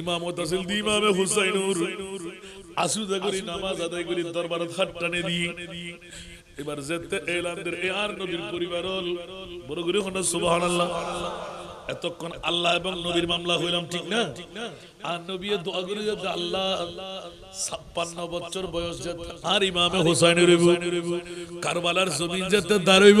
S1: ইমামত আসিল দি ইমামে হুসাইনুর আসুদা করি নামাজ আদায় করি দরবারত এবার এলানদের এ আর নবীর পরিবার বড় করে সুবহানাল্লাহ এতক্ষণ আল্লাহ এবং নবীর মামলা হইলাম ঠিক না আর নবী দোয়া করি যাতে আল্লাহ ছাপ্পান্ন বছর বয়স যাতে আর ইমামে হুসাইনের কারবালার জমিন যাতে দাঁড়াইব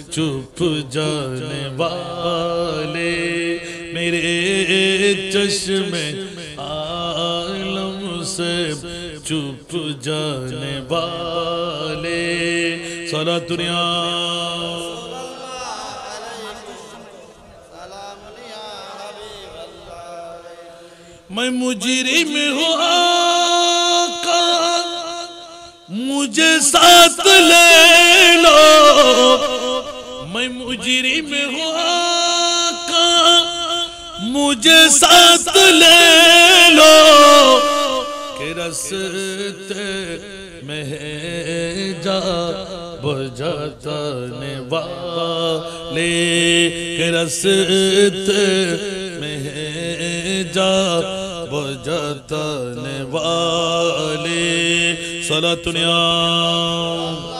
S1: چپ جانے والے میرے چشم عالم سے چپ جانے والے سارا دنیا میں مجرم ہوا ہوں مجھے ساتھ لے لو میں مجرم ہوا مجھے ساتھ لے لو کہ رستے میں ہے جا بجتنے والے کہ رستے میں ہے جا بجتنے والے صلاة نیام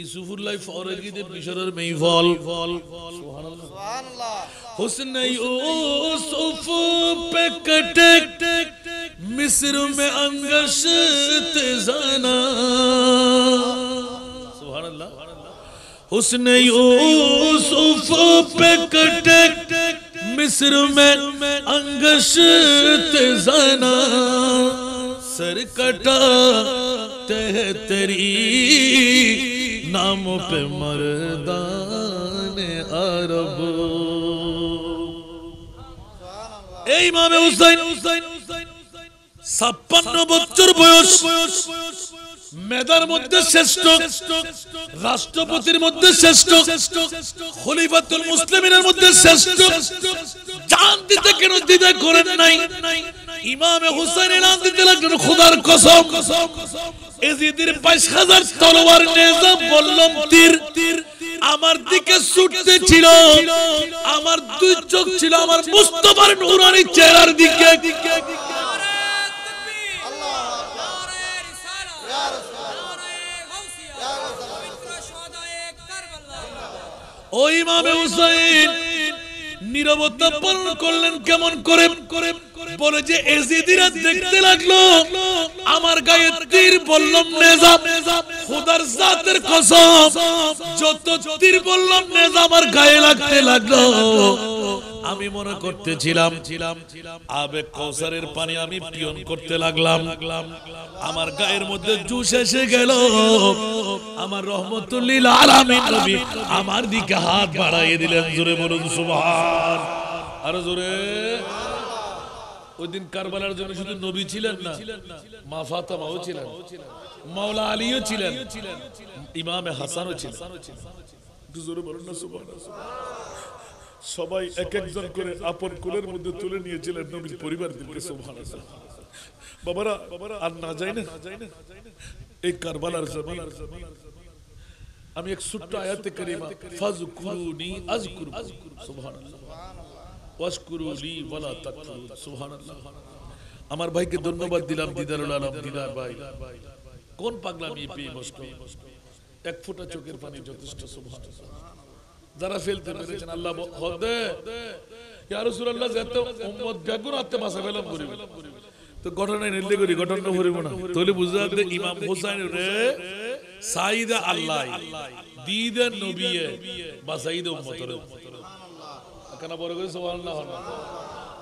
S1: یوسف اللہ فارغی دے بشرر میں فال سبحان اللہ حسن یوسف پہ کٹ مصر میں انگشت زنا سبحان اللہ حسن یوسف پہ کٹ مصر میں انگشت زنا سر کٹا تہ تری नाम पे मर्दान अरब এই মামে হুসাইন ছাপ্পান্ন বছর বয়স মেদার মধ্যে শ্রেষ্ঠ রাষ্ট্রপতির মধ্যে শ্রেষ্ঠ খলিফাতুল মুসলিমিনের মধ্যে শ্রেষ্ঠ জান দিতে কেন দিতে করেন নাই ইমামে হুসাইন এলান দিতে লাগলেন খোদার কসম কসম কসম এজিদের পাঁচ হাজার তলোয়ার নেজা বললাম তীর তীর আমার দিকে ছুটতে ছিল আমার দুই চোখ ছিল আমার মুস্তফার নুরানি চেহারার দিকে ওই মামে হুসাইন নিরবতা পালন করলেন কেমন করে করে বলে যে এজিদিরা দেখতে লাগলো আমার গায়ে তীর বললাম নেজাম খোদার জাতের কসম যত তীর বললাম নেজাম আমার গায়ে লাগতে লাগলো আমি মনে করতেছিলাম আবে কৌসারের পানি আমি পিয়ন করতে লাগলাম আমার গায়ের মধ্যে জুস এসে গেল আমার রহমতুল্লিল আলামিন নবী আমার দিকে হাত বাড়াইয়ে দিলেন জোরে বলুন সুবহান আর জোরে সুবহান ওই দিন কারবালার জন্য শুধু নবী ছিলেন না মা ফাতামাও ছিলেন মাওলা আলীও ছিলেন ইমামে হাসানও ছিলেন সবাই এক একজন করে আপন কুলের মধ্যে তুলে নিয়েছিলেন নবীর পরিবার বাবারা আর না যাই না এই কারবালার জমিন আমি এক ছোট্ট আয়াতে করিমা ফাজকুরুনি আজকুর সুবহানাল্লাহ আমার ভাইকে ধন্যবাদ দিলাম দিদারুল আলম দিদার ভাই কোন পাগলামি পেয়ে বসত এক ফুটা চোখের পানি যথেষ্ট যারা ফেলতে পেরেছেন আল্লাহ আল্লাহ দিদা নবিয়ে বা কেন বড় করে সোহান না হন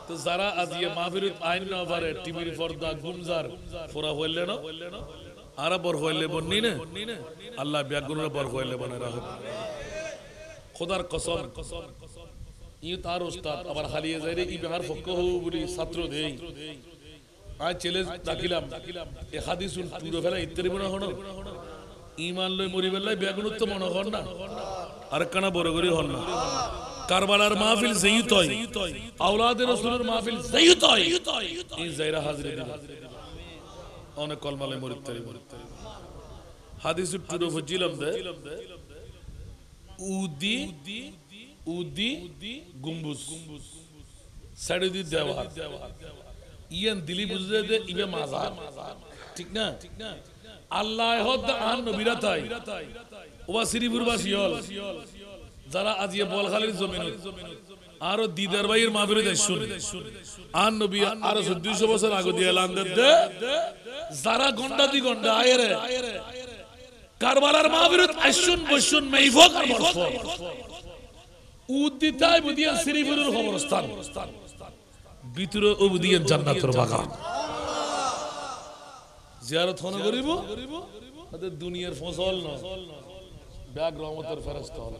S1: তো যারা ইয়ে মাহফিরুত আইন না পারে টিভির পর্দা গুমজার ফোরা হইলে না আরা বর হইলে বন্নি না আল্লাহ ব্যাগুনের বর হইলে বনে রাখুন খোদার কসম ই তার ওস্তাদ আবার হারিয়ে যায় রে ই বেহার ফক্ক হবু বলি ছাত্র দেই আজ ডাকিলাম এ হাদিস ফেলা ইত্যাদি মনে হন ইমান লই মরিবেলাই বেগুনুত মনে হন না আর কানা বড় করি হন না কারবালার মাহফিল জয়িত হয় আওলাদের রাসূলের মাহফিল জয়িত হয় এই জায়রা হাজিরে দিল অনেক কলমালে মরিত তারি হাদিস টুডো ফজিলাম দে উদি উদি গুম্বুজ সাইডে দি দেওয়া ইয়ান দিলি বুঝতে দে ইবে মাজার ঠিক না ঠিক না আল্লাহ হদ আন নবীরা তাই ওবা শ্রীপুরবাসী হল যারা আজিয়ে বলখালির জমিন আরো দিদার ভাইয়ের মাহফিলে যাই শুনে আর নবী আরো দুইশো বছর আগে দিয়ে এলান যারা গন্ডা দি গন্ডা আয়েরে কারবালার মাহবিরত আইসুন বসুন মেইভক উদ্দিতায় বুদিয়ান শ্রীপুরের ভিতরে জান্নাতের বাগান জিয়ারত হন করিব দুনিয়ার ফসল না ব্যাগ রহমতের ফেরস্ত হল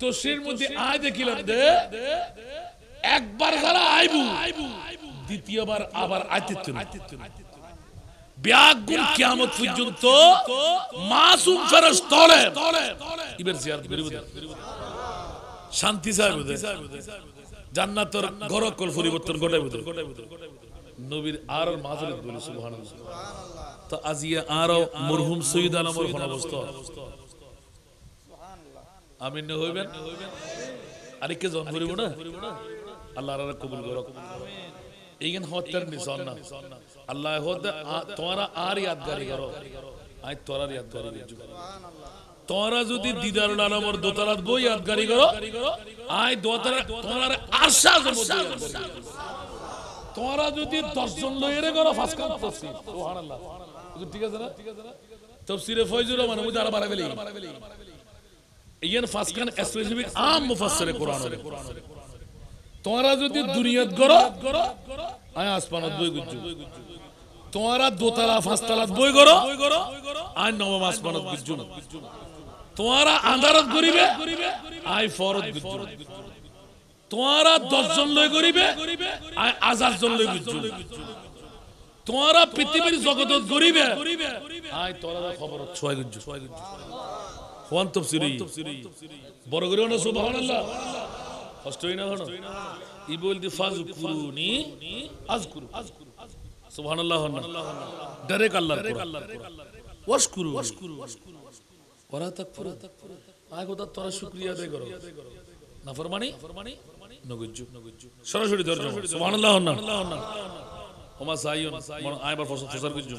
S1: তসির মধ্যে আয় দেখিলাম একবার যারা আইবু দ্বিতীয়বার আবার শান্তি সাহেব জান্নাতের পরিবর্তন ঘটাইব নবীর আর মাহফিল সুবহানাল্লাহ তো আজিয়া আরো মরহুম সৈদ আলমর অবস্থা আমিন হইবেন আরেককে জন করিব না আল্লাহ রারা কবুল করো এইখান হত্যার নিশন না আল্লাহ হতে তোমরা আর ইয়াদগারি করো আই তোরার ইয়াদগারি করো তোমরা যদি দিদার নামর দোতলার বই ইয়াদগারি করো আই দোতলা তোমার আশা তোমরা যদি দশজন লইরে করো ফাঁস কাপ সুবহানাল্লাহ ঠিক আছে না ঠিক আছে না তফসিরে ফয়জুর রহমান মুদার বারাবেলি ইয়ান ফাসকান স্পেসিফিক আম মুফাসসিরে কোরআন তোমরা যদি দুনিয়াত গরো আয় আসমানত বই গুজু তোমরা দোতলা ফাসতলাত বই গরো আয় নবম আসমানত গুজু তোমরা আন্ধারত করিবে আয় ফরত গুজু তোমরা দশজন লই করিবে আয় আজার জন লই গুজু তোমরা পৃথিবীর জগতত করিবে আয় তোরা খবর ছয় গুজু ওয়ান তফসিরি বড় করে না সুবহানাল্লাহ কষ্ট হই না হন ই বল দি ফাজকুরুনি আজকুরু সুবহানাল্লাহ হন ডাইরেক্ট আল্লাহ ওয়াশকুরু ওরা তাকফুরু আয় কথা তোরা শুকরিয়া আদায় করো নাফরমানি নগজ্জু সরাসরি ধরো সুবহানাল্লাহ হন ওমা সাইয়ন আয়বার ফসল ফসল কিছু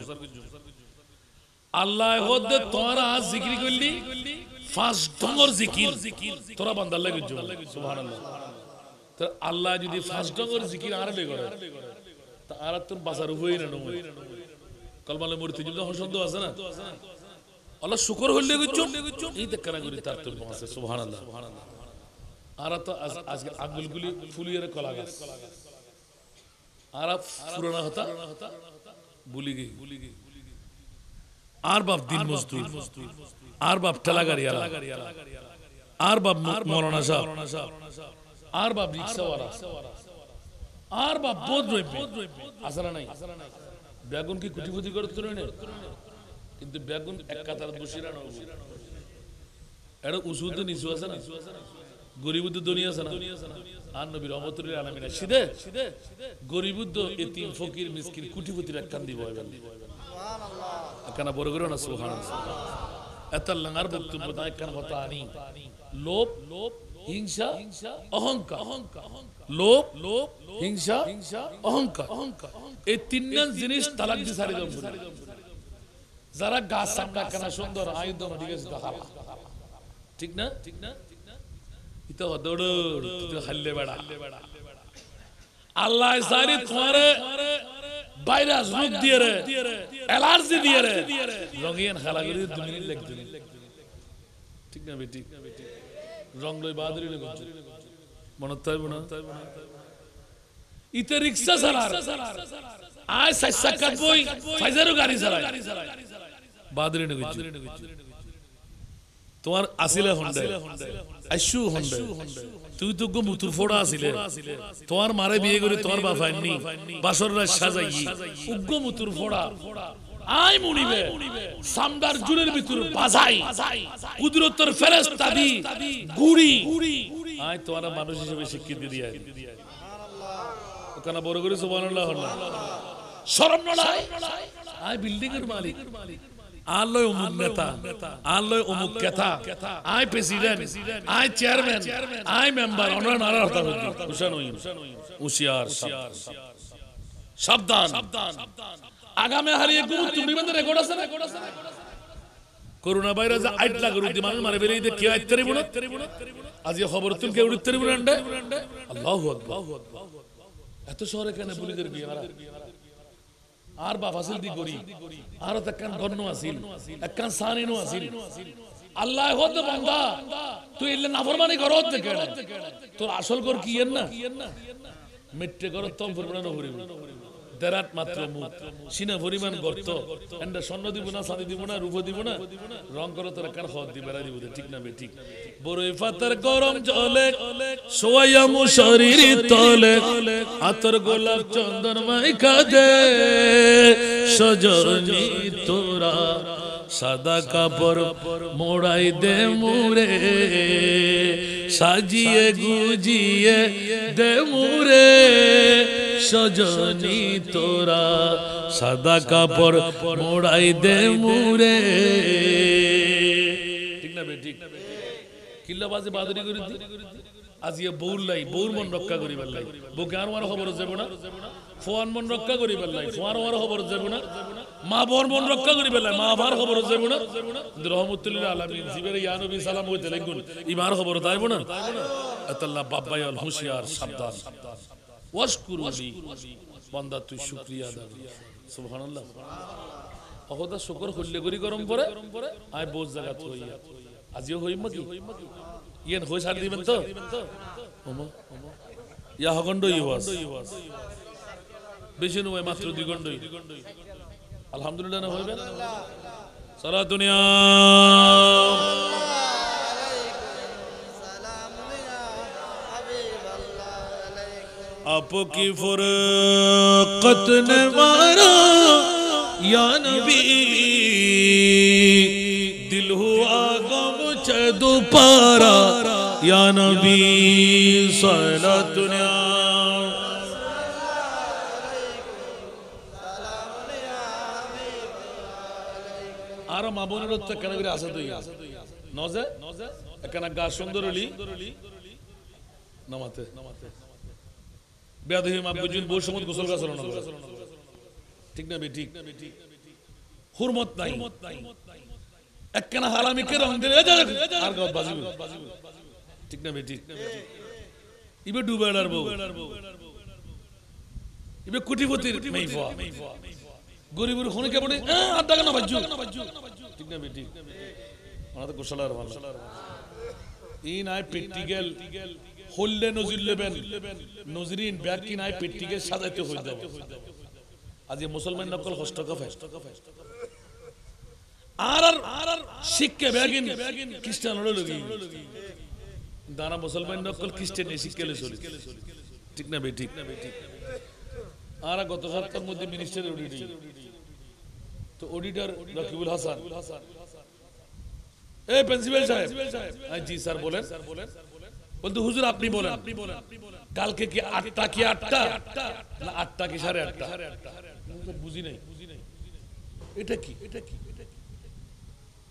S1: আল্লাহ হদে তোরা জিকির করলি ফাঁস ডঙ্গর জিকির তোরা বান্দার লাগে সুবহানাল্লাহ তো আল্লাহ যদি ফাঁস ডঙ্গর জিকির আর বে করে তা আর তোর বাজার হই না নয় কলমালে মূর্তি যদি হসন্দ আছে না আল্লাহ শুকর হইলে গুচ্ছুন এই দেখানা করি তার তোর আছে সুবহানাল্লাহ আর তো আজকে আঙ্গুলগুলি ফুলিয়ে কলা গাছ আর পুরানা হতা ভুলি গই ভুলি গই আর বাপ দিন আর বাপ আর আর বাপ বোধ নাই বেগুন কি কুটিপুটি করে তুলে কিন্তু বেগুন এক কাতার বসিরা নিচু আছে না গরিবুদ্ধ দুনিয়া আর নবীর সিদে গরিবুদ্ধ এতিম ফকির মিসকিন কুটিপুতির একখান দিব একখানা বড় করে না সুহান এত লাঙার বক্তব্য না একখানা কথা আনি লোভ লোভ হিংসা অহংকার লোভ লোভ হিংসা অহংকার এই তিন জিনিস তালাক দিয়ে সারি যারা গাছ সামনা কেনা সুন্দর আয়ুধ ঠিক আছে ঠিক না ঠিক না ইতো দৌড় হাল্লে বেড়া আল্লাহ সারি তোমারে
S2: বাইরাস রূপ দিয়ে রে অ্যালার্জি দিয়ে রে রঙিন খেলা করে দু মিনিট লেখ
S1: দিন ঠিক না বেটি রং লই বাদরি লই বাদরি মনত থাকবে না ইতে রিক্সা চালার আয় সাইসাক্কাত বই ফাইজারও গাড়ি চালায় বাদরি নে লেগে তোমার আসিলে হন্ডে আইসু হন্ডে তুই তো মুতুর ফোড়া আসিলে তোমার মারে বিয়ে করে তোমার বাফাইনি বাসর রাজ সাজাই উগ্র মুতুর ফোড়া আই মুনিবে সামদার জুরের ভিতর বাজাই কুদরতের ফেরেশতা দি গুড়ি আই তোমার মানুষ হিসেবে শিক্ষিত দিয়ে আয় ওখানে বড় করে সুবহানাল্লাহ শরম নড়ায় আই বিল্ডিং এর মালিক আলয় অমুক নেতা আলয় অমুক আই প্রেসিডেন্ট আই চেয়ারম্যান আই মেম্বার অনার নারা হতা সাবধান আগামে হারিয়ে গুরু তুমি বন্ধ রেকর্ড আছে করোনা ভাইরাস আইট লাখ রুটি মানুষ মারে বেরিয়ে দিয়ে কে আইত করিব না আজ খবর তুমি কেউ এত শহরে কেন পুলিশের বিয়ে মারা আর বাপ আসিল দি গরি আর একখান ধন্য আসিল একখান সানিনো আছিল আল্লাহ হদ বান্দা তুই এলে নাফরমানি করো হতে তোর আসল কর কি না মেট্রে করো তম ফুরবানো ফুরিব দেরাত মাত্র মুখ সিনা পরিমাণ গর্ত এন্ডা স্বর্ণ দিব না সাদি দিব না রূপ দিব না রং করো তোরা কার হদ দিবে রাজি বুঝে ঠিক না ঠিক বড় পাতার গরম জলে সোয়া মু শরীর তলে আতর গোলাপ চন্দন মাই দে সজনী তোরা সাদা কাপড় মোড়াই দে মুরে সাজিয়ে গুজিয়ে দে মুরে সজনি তোরা সাদা কাপড় মোড়াই দে মুরে ঠিক না বে ঠিক কিল্লা বাজে বাদুরি করে আজিয়ে বউর লাই বউর মন রক্ষা করি পারলাই বউকে আর ওর খবর যাব না ফোয়ান মন রক্ষা করি লাই ফোয়ার ওর খবর যাব না মা বর মন রক্ষা করি লাই মা ভার খবর যাব না রহমতুল্লাহ আলামিন জিবের ইয়া নবী সালাম হইতে লাগুন ইমার খবর দাইব না আতাল্লাহ বাব্বাই আল হুশিয়ার সাবধান ওয়াশকুরুলি বান্দা তুই শুকরিয়া আদা সুবহানাল্লাহ অহদা শুকর হল্লে করি গরম পরে আয় বোঝ জায়গা থইয়া আজিও হইম কি ಏನು ಹೋಯ್ ಸಾರ್ದಿ ಬಂತು ಯಾ ಹಗೊಂಡು ಇವಾಸ್ বেশি নয় মাত্র দুই গন্ডই আলহামদুলিল্লাহ না হইবেন সারা দুনিয়া آپ کی فرقت نے مارا یا نبی دل ہوا گم دو پارا یا نبی صلی دنیا আর মা বোনের হচ্ছে কেন করে আসে তুই নজে এখানে গা সুন্দর নামাতে নামাতে বেদহী মা বুঝুন বহু সময় গোসল গাছ ঠিক না বে ঠিক হুরমত নাই হুরমত নাই একখানা হারামিকে রং আর ঠিক না বেটি ইবে ডুবে ইবে কোটিপতির গরিবের খুনে কে আর টাকা না বাজু ঠিক না বেটি ওনা তো গোসালার ই নাই পেটিগেল হললে নজির লেবেন সাজাইতে আজ মুসলমান নকল হস্তকা দানা মুসলমান নকল খ্রিস্টান এসে কেলে ঠিক না বেটি আর গত সপ্তাহের মধ্যে মিনিস্টার তো অডিটর রকিবুল হাসান প্রিন্সিপাল সাহেব জি স্যার বলেন বলতে হুজুর আপনি বলেন কালকে কি আটটা কি আটটা না আটটা কি সাড়ে আটটা বুঝি নাই এটা কি এটা কি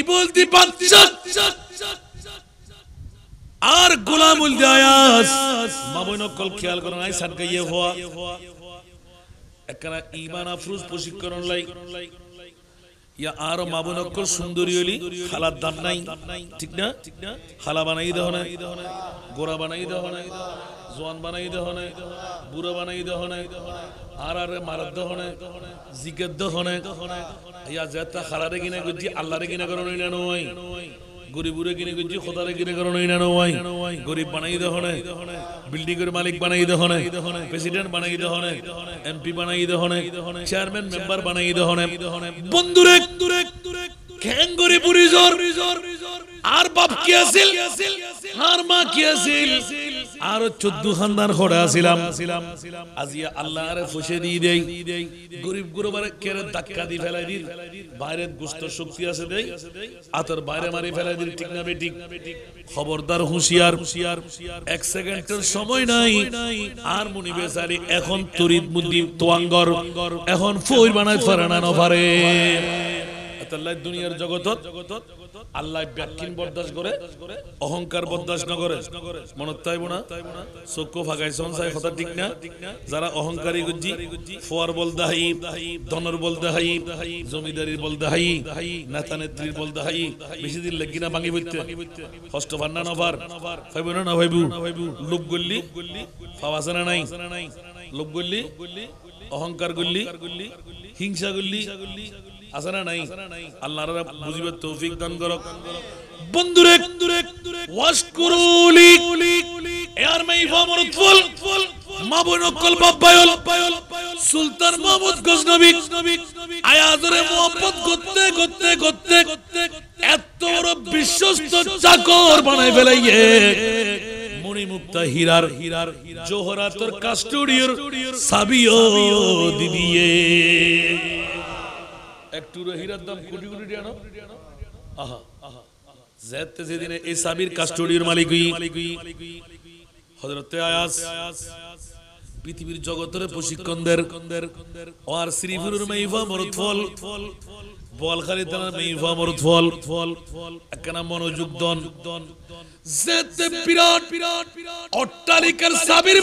S1: ইবলদি বাদশাহ আর গোলামুল দায়াস মামুন খেয়াল করেন আই সাদ গাইয়ে হওয়া একখানা ইমান আফরুজ প্রশিক্ষণ লাই ইয়া আর মামুন নকল সুন্দরী হলি খালার দাম নাই ঠিক না হালা বানাই দেহ না গোড়া বানাই দেহ না জোয়ান বানাই দেহ নাই বুড়ো বানাই দেহ নাই আর আরে মারার দেহ নাই জিজ্ঞের দেহ নাই ইয়া জেতা খালারে কিনে গুজি আল্লাহরে কিনে করো না নয় গরিবুরে কিনে গুজি খোদারে কিনে করো না নয় গরিব বানাই দেহ নাই বিল্ডিং এর মালিক বানাই দেহ নাই প্রেসিডেন্ট বানাই দেহ নাই এমপি বানাই দেহ নাই চেয়ারম্যান মেম্বার বানাই দেহ নাই বন্ধুরে খ্যাঙ্গুরি পুরিজোর আর বাপ কি আছিল আর মা কি আছিল আর চোদ্দ খান্দার হড়ে আছিলাম আজিয়া আল্লাহ আরে ফুসে দিয়ে দেই গরিব গুরুবারে কেরে ধাক্কা দিয়ে ফেলাই দিন বাইরের গুস্ত শক্তি আছে দেই আতর বাইরে মারি ফেলাই দিন ঠিক না বেটি খবরদার হুঁশিয়ার হুঁশিয়ার এক সেকেন্ডের সময় নাই আর মুনি বেচারি এখন তরিদ মুদি তোয়াঙ্গর এখন ফইর বানায় ফারানানো পারে আল্লাহ দুনিয়ার জগতত আল্লাহ ব্যাকিন বরদাস করে অহংকার বরদাস নগরে মনত তাইব দিন লাগি না ভাঙি বইতে কষ্ট ভার না নভার ভাইব না না ভাইবু লোক গল্লি ফাওয়াছে হিংসা গল্লি আছে না নাই আল্লাহ বুঝিবে তৌফিক দান করো বন্ধুরে ওয়াশকুরুলি এর মাই ফামরত মাবুন অকল বাবায়ল সুলতান মাহমুদ গজনবী আয়াজরে মোহাম্মত করতে করতে করতে এত বড় বিশ্বস্ত চাকর বানাই ফেলাইয়ে মণিমুক্তা হীরার হীরার জোহরাতর কাস্টুডিওর সাবিও দিদিয়ে এক টুরো দাম কোটি কোটি টাকা আহা আহা জেতে সেদিন এই সাবির কাস্টোডির মালিক হজরতে আয়াস পৃথিবীর জগতের প্রশিক্ষণদের শ্রীপুরের বলখালি তার একখানা মনোযোগ দন সাবির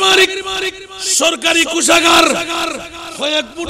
S1: সরকারি কোষাগার ফুট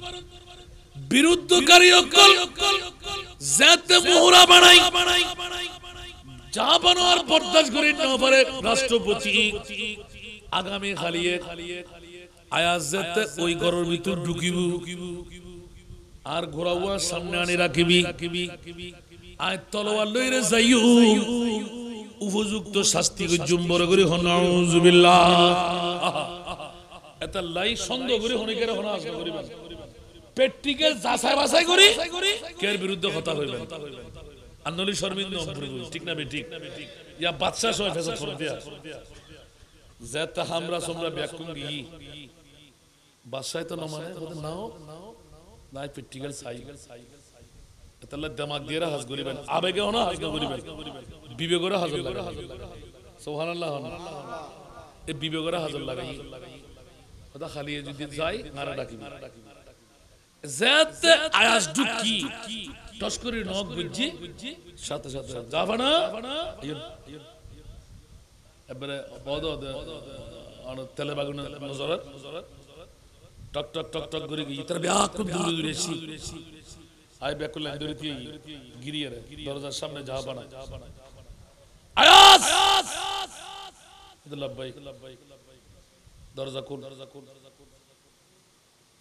S1: বিরুদ্ধকারী অকল যাতে মোহরা বানাই যা বানোয়ার বরদাস করি না পারে রাষ্ট্রপতি আগামী খালিয়ে আয়াজ যাতে ওই ঘরের ভিতর ঢুকিব আর ঘোরাওয়া সামনে আনি রাখিবি আয় তলোয়ার লইরে যাইও উপযুক্ত শাস্তি গুজুম বড় করে হনাউজুবিল্লাহ এটা লাই সন্দেহ করে হনিকের হনা আসা করিবেন পেট্রিকের যাচাই বাছাই করি কের বিরুদ্ধে কথা হইবে আন্দোলন শর্মিন্দ ঠিক না বেটি ইয়া বাচ্চা সময় ফেসা দিয়া হামরা সোমরা ব্যাকুঙ্গি বাসায় তো নমানে নাও নাই সাই তাহলে দেমাগ দিয়ে হাজ করিবেন আবেগে না হাজ করিবেন বিবেকরা হাজার লাগাই সোহানাল্লাহ
S2: এ বিবেকরা হাজার
S1: কথা যদি যাই নারা ডাকিবে জেতে আয়াস ডুকি টস করে নখ বুঝছি সাথে সাথে যাবে না এবারে বদ তেলে বাগুনে নজরাত টক টক টক টক করে গিয়ে তার ব্যাকুল দূরে দূরে এসি আই ব্যাকুল দূরে দিয়ে গিরিয়ে দরজার সামনে যা বানায় আয়াস লাভ ভাই দরজা কোন দরজা কোন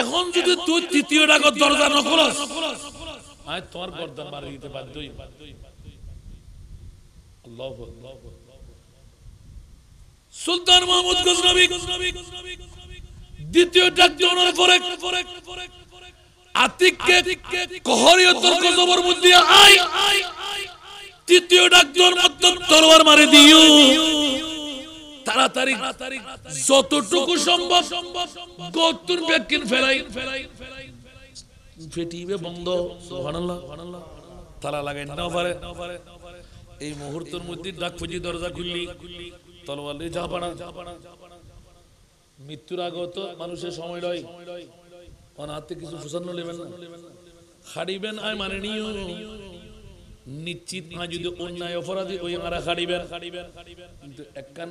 S1: এখন যদি তুই তৃতীয় ডাকর দরজা নখলস আয় তোর গর্দন মারি দিতে বাধ্যই সুলতান মাহমুদ দ্বিতীয় ডাক পরে আতিককে কহরীয় তর্ক জবর আয় তৃতীয় ডাক জোন মাত্র তলোয়ার মারি দিও যতটুকু সম্ভব কতুন ফেলাই মৃত্যুর আগত মানুষের সময় লয় কিছু নেবেন না হারিবেন আয় মানে নিশ্চিত না যদি অন্যায় অপরাধী ওই মারা হারিবেন হারিবেন কিন্তু এক কান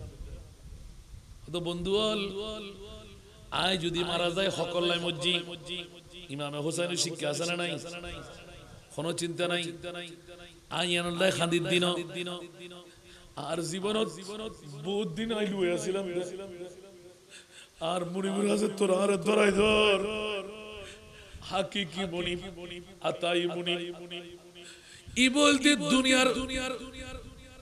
S1: কিন্তু বন্ধুল আয় যদি মারা যায় হকল্লাই মজ্জি ইমামে হোসেনের শিক্ষা আছে না নাই কোন চিন্তা নাই দিন আর বহুত দিন আইলু হয়েছিলাম আর মুড়িমুড়ি আছে তোর আর ধরাই ধর আতাই ই বলতে দুনিয়ার দুনিয়ার দুনিয়ার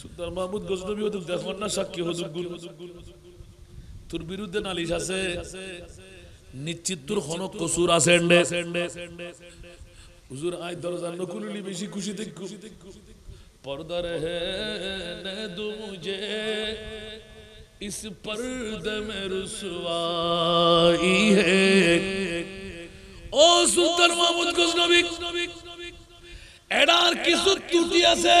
S1: সুলতান মাহমুদ গজনবী হদুক দেখবেন না সাক্ষী হদুক গুল তোর বিরুদ্ধে নালিশ আছে নিশ্চিত তোর হন কসুর আছে হুজুর আয় দরজার নকুলি বেশি খুশিতে খুশিতে পর্দার হে দু মুঝে اس پرد میں رسوائی ہے ও সুলতান মাহমুদ গজনবী এডার কিছু ত্রুটি আছে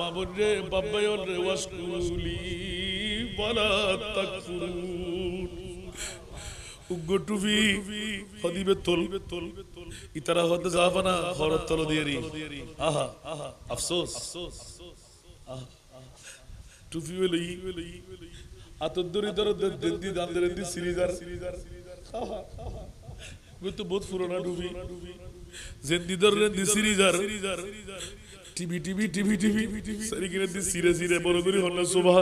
S1: মামুন রে বাব্বায়ন রে ওয়াসকুলি বলা তাকফুরুন উগ্র টুপি হদিবে তোল ইতারা হতে যাবে না তল দিয়ে আহা আফসোস টুপি হইল ই আতর দরি দর দেন্দি দান দেন্দি সিরিজার কিন্তু বহুত পুরোনা ডুবি জেন্দি দর রেন্দি সিরিজার টিভি টিভি টিভি টিভি সারি কিনে দি সিরে সিরে বড় করে হন্না সুভা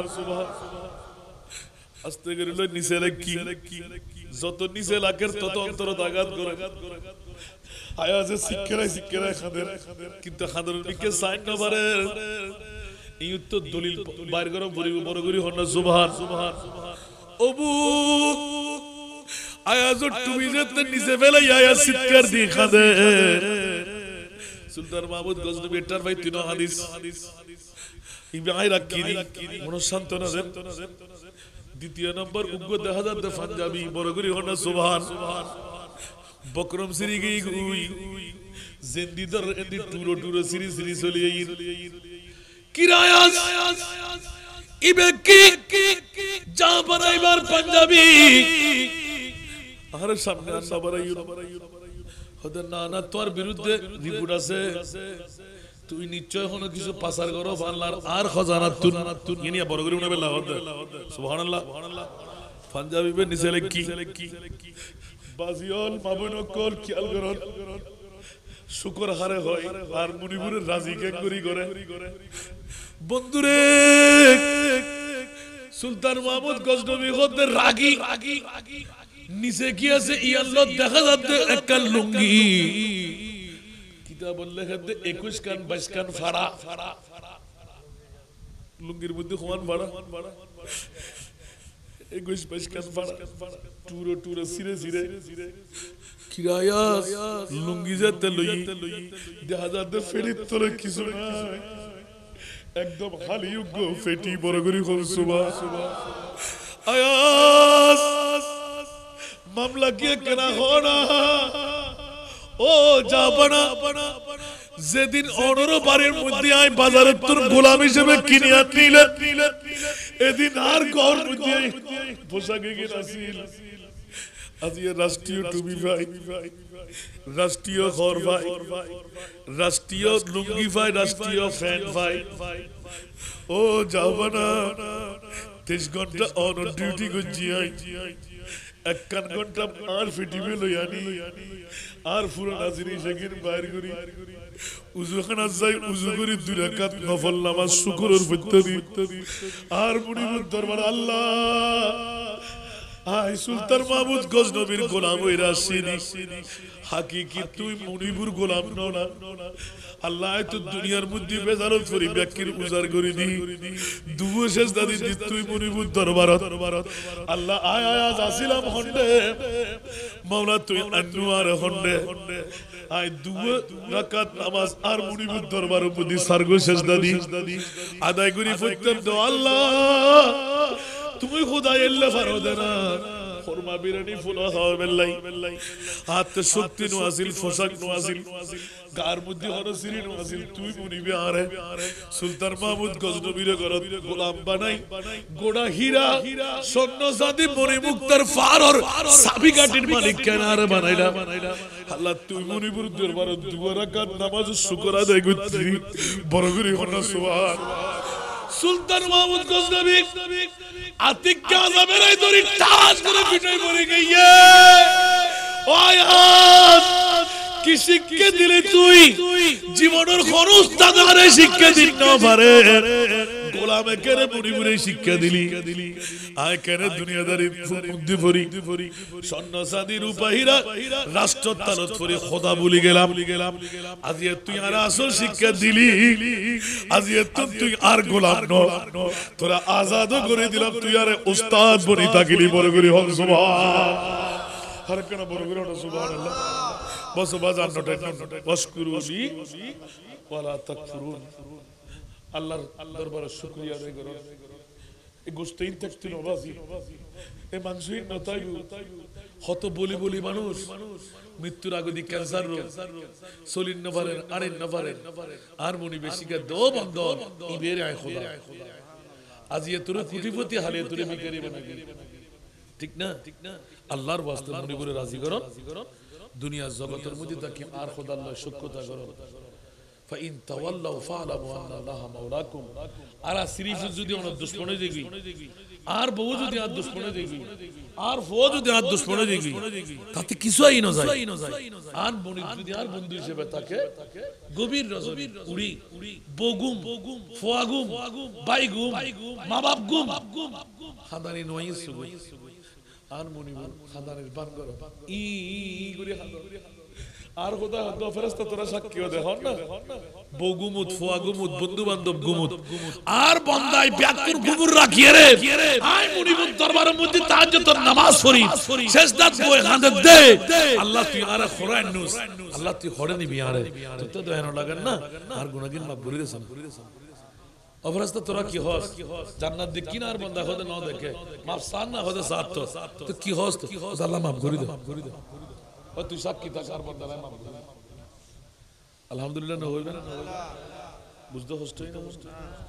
S1: আস্তে করে লই নিচে কি যত নিচে লাগের তত অন্তর আঘাত করে আয়া আছে শিক্ষারাই শিক্ষারাই খাদের কিন্তু খাদের দিকে সাইন না এই উত্তর দলিল বাইর করে বড় বড় করে হন্না সুবাহ অবু আয়াজো তুমি যেতে নিচে ফেলে আয়া চিৎকার দিয়ে খাদে সুলতান মাহমুদ গজনবী এটার ভাই তিন হাদিস ইবনে কিনি মনশান্ত নজর দ্বিতীয় নম্বর উগ্র দেখা যাচ্ছে পাঞ্জাবি বড় করি হন সুবহান বকরম সিরি গই গুই জিন্দি দর এদি টুরো টুরো সিরি সিরি চলি এই কিরায়াস ইবে কি যা বানাইবার পাঞ্জাবি আর সামনে আর সাবরাইও না না তোর বিরুদ্ধে রিপোর্ট আছে তুই নিশ্চয় কোনো কিছু পাচার করো বাংলার আর খজানা তুন তুন বড় করে উনাবে সুবহানাল্লাহ পাঞ্জাবি বে বাজিয়ল খেয়াল শুকর হারে হয় আর রাজি কে করি করে বন্ধুরে সুলতান মাহমুদ গজনবী হতে রাগি রাগি রাগি নিচে কি আছে দেখা যাচ্ছে একটা লুঙ্গি কিতা বললে একুশ কান বাইশ কান ফাড়া লুঙ্গির মধ্যে সমান ভাড়া একুশ ভাড়া লুঙ্গি দেখা কিছু একদম হালি ফেটি বড় করে হল আয়াস মামলা কে কেনা হনা ও যাবনা যেদিন অনর বাড়ির মধ্যে আই বাজারে তোর গোলাম হিসেবে কিনিয়া নিলে এদিন আর ঘর মধ্যে পোশাকে গিয়ে আসিল আজকে রাষ্ট্রীয় টুবি ভাই রাষ্ট্রীয় ঘর ভাই রাষ্ট্রীয় লুঙ্গি ভাই রাষ্ট্রীয় ফ্যান ভাই ও যাবনা তেইশ ঘন্টা অন ডিউটি করছি আই কান ঘন্টা আর ফিটিবে লইয়ানি আর পুরানা নাজিনি এগির বাইর করি দুই রাকাত নফল নামাজ শুকুরের আর দরবার আল্লাহ আয় সুলতান মাহমুদ গজনবীর গোলাম ওই রাশিনী হাকিকি তুই মনিপুর গোলাম না আল্লাহ তো দুনিয়ার মধ্যে বেজারত করি ব্যক্তির উজার করে দি দুয়ো শেষ দাদি দি তুই মনিপুর দরবার দরবারত আল্লাহ আয় আয় আজ আসিলাম হন্ডে মাওলা তুই আন্নুয়ার হন্ডে আয় দুয়ো রাকাত নামাজ আর মনিপুর দরবার উপদি সার্গ শেষ দাদি আদায় করি ফুটতাম তো আল্লাহ তুমি খোদা এল্লে ফারো দেনা ফরমা বিরানি ফুলা খাওয়া শক্তি নোয়াজিল নোয়াজিল গার মধ্যে হর সিরি নোয়াজিল তুই মুনিবে আরে সুলতান মাহমুদ গরত গোলাম বানাই গোড়া হীরা স্বর্ণ জাদি মণিমুক্তার ফারর সাবি কাটির মালিক কেন আরে বানাইলা আল্লাহ তুই মণিপুর দরবারে নামাজ শুকর আদায় করতি বড় করে হনা সুবহান সুলতান মাহমুদ গজনবি আতিক আজমের এই দড়ি টাস করে পিটাই পড়ে গিয়ে শিক্ষা দিলে তুই জীবনের খরচ দাদারে শিক্ষা দিতে পারে গোলামে কেন বুড়ি বুড়ি শিক্ষা দিলি আয় কেন দুনিয়াদারি বুদ্ধি ফরি স্বর্ণ রূপাহীরা রাষ্ট্র তালত ফরি খোদা বলি গেলাম গেলাম আজ তুই আর আসল শিক্ষা দিলি আজ তুই তুই আর গোলাম ন তোরা আজাদ করে দিলাম তুই আর উস্তাদ বনি থাকিলি বড় করি হক সুবহান হর কেন বড় করে ওটা সুবহানাল্লাহ বস বাজার নটে বস কুরুলি ওয়ালা তাকফুরুন আল্লাহর দরবারে শুকরিয়া আদায় করুন এই গোস্তেই থাকতে অবাজি এই বলি বলি মানুষ মৃত্যুর ক্যান্সার রোগ সলিন আর মনি বন্ধন ইবের আয় খোদা আজ হালে বিকারি বানাবি ঠিক না ঠিক না আল্লাহর ওয়াস্তে মনে করে রাজি করো দুনিয়ার জগতের মধ্যে তাকে আর খোদা আল্লাহ করো فإن تولوا فاعلموا أن الله مولاكم আর সিরিজ যদি ওনার দুশ্মনে দেখবি আর বউ যদি আর দুশ্মনে দেখবি আর ফো যদি আর দুশ্মনে দেখবি তাতে কিছু আইন যায় আর বনি যদি আর বন্ধু হিসেবে তাকে গভীর রজবি উড়ি বগুম বগুম ফোয়াগুম বাইগুম মা বাপ গুম হাদানি নয় সুগুম আর মনিমুন হাদানের বান ই করে হাদান আর খোদা হদ্দ ফেরেস্তা তোরা সাক্ষীও দেখুন না বগুমুত ফুয়াগুমুত বন্ধু বান্ধব গুমুত আর বন্দায় ব্যাকুর গুমুর রাখিয়ে রে আয় মুনিবুত দরবারের মধ্যে তাহাজ্জুদের নামাজ পড়ি সেজদাত বই হাতে দে আল্লাহ তুই আরে খোরাই নুস আল্লাহ তুই হরে নিবি আরে তুই তো দয়ানো লাগান না আর গুনাহগিন মাফ করে দেন অবরাস্তা তোরা কি হস জান্নাত দি কিনার বন্দা হদে না দেখে মাফ সান না হদে সাত তো কি হস তো আল্লাহ মাফ করে দে তুই সাক্ষী থাক আর বদালায় মাফ আলহামদুলিল্লাহ না হইবে না বুঝতে হস্ত না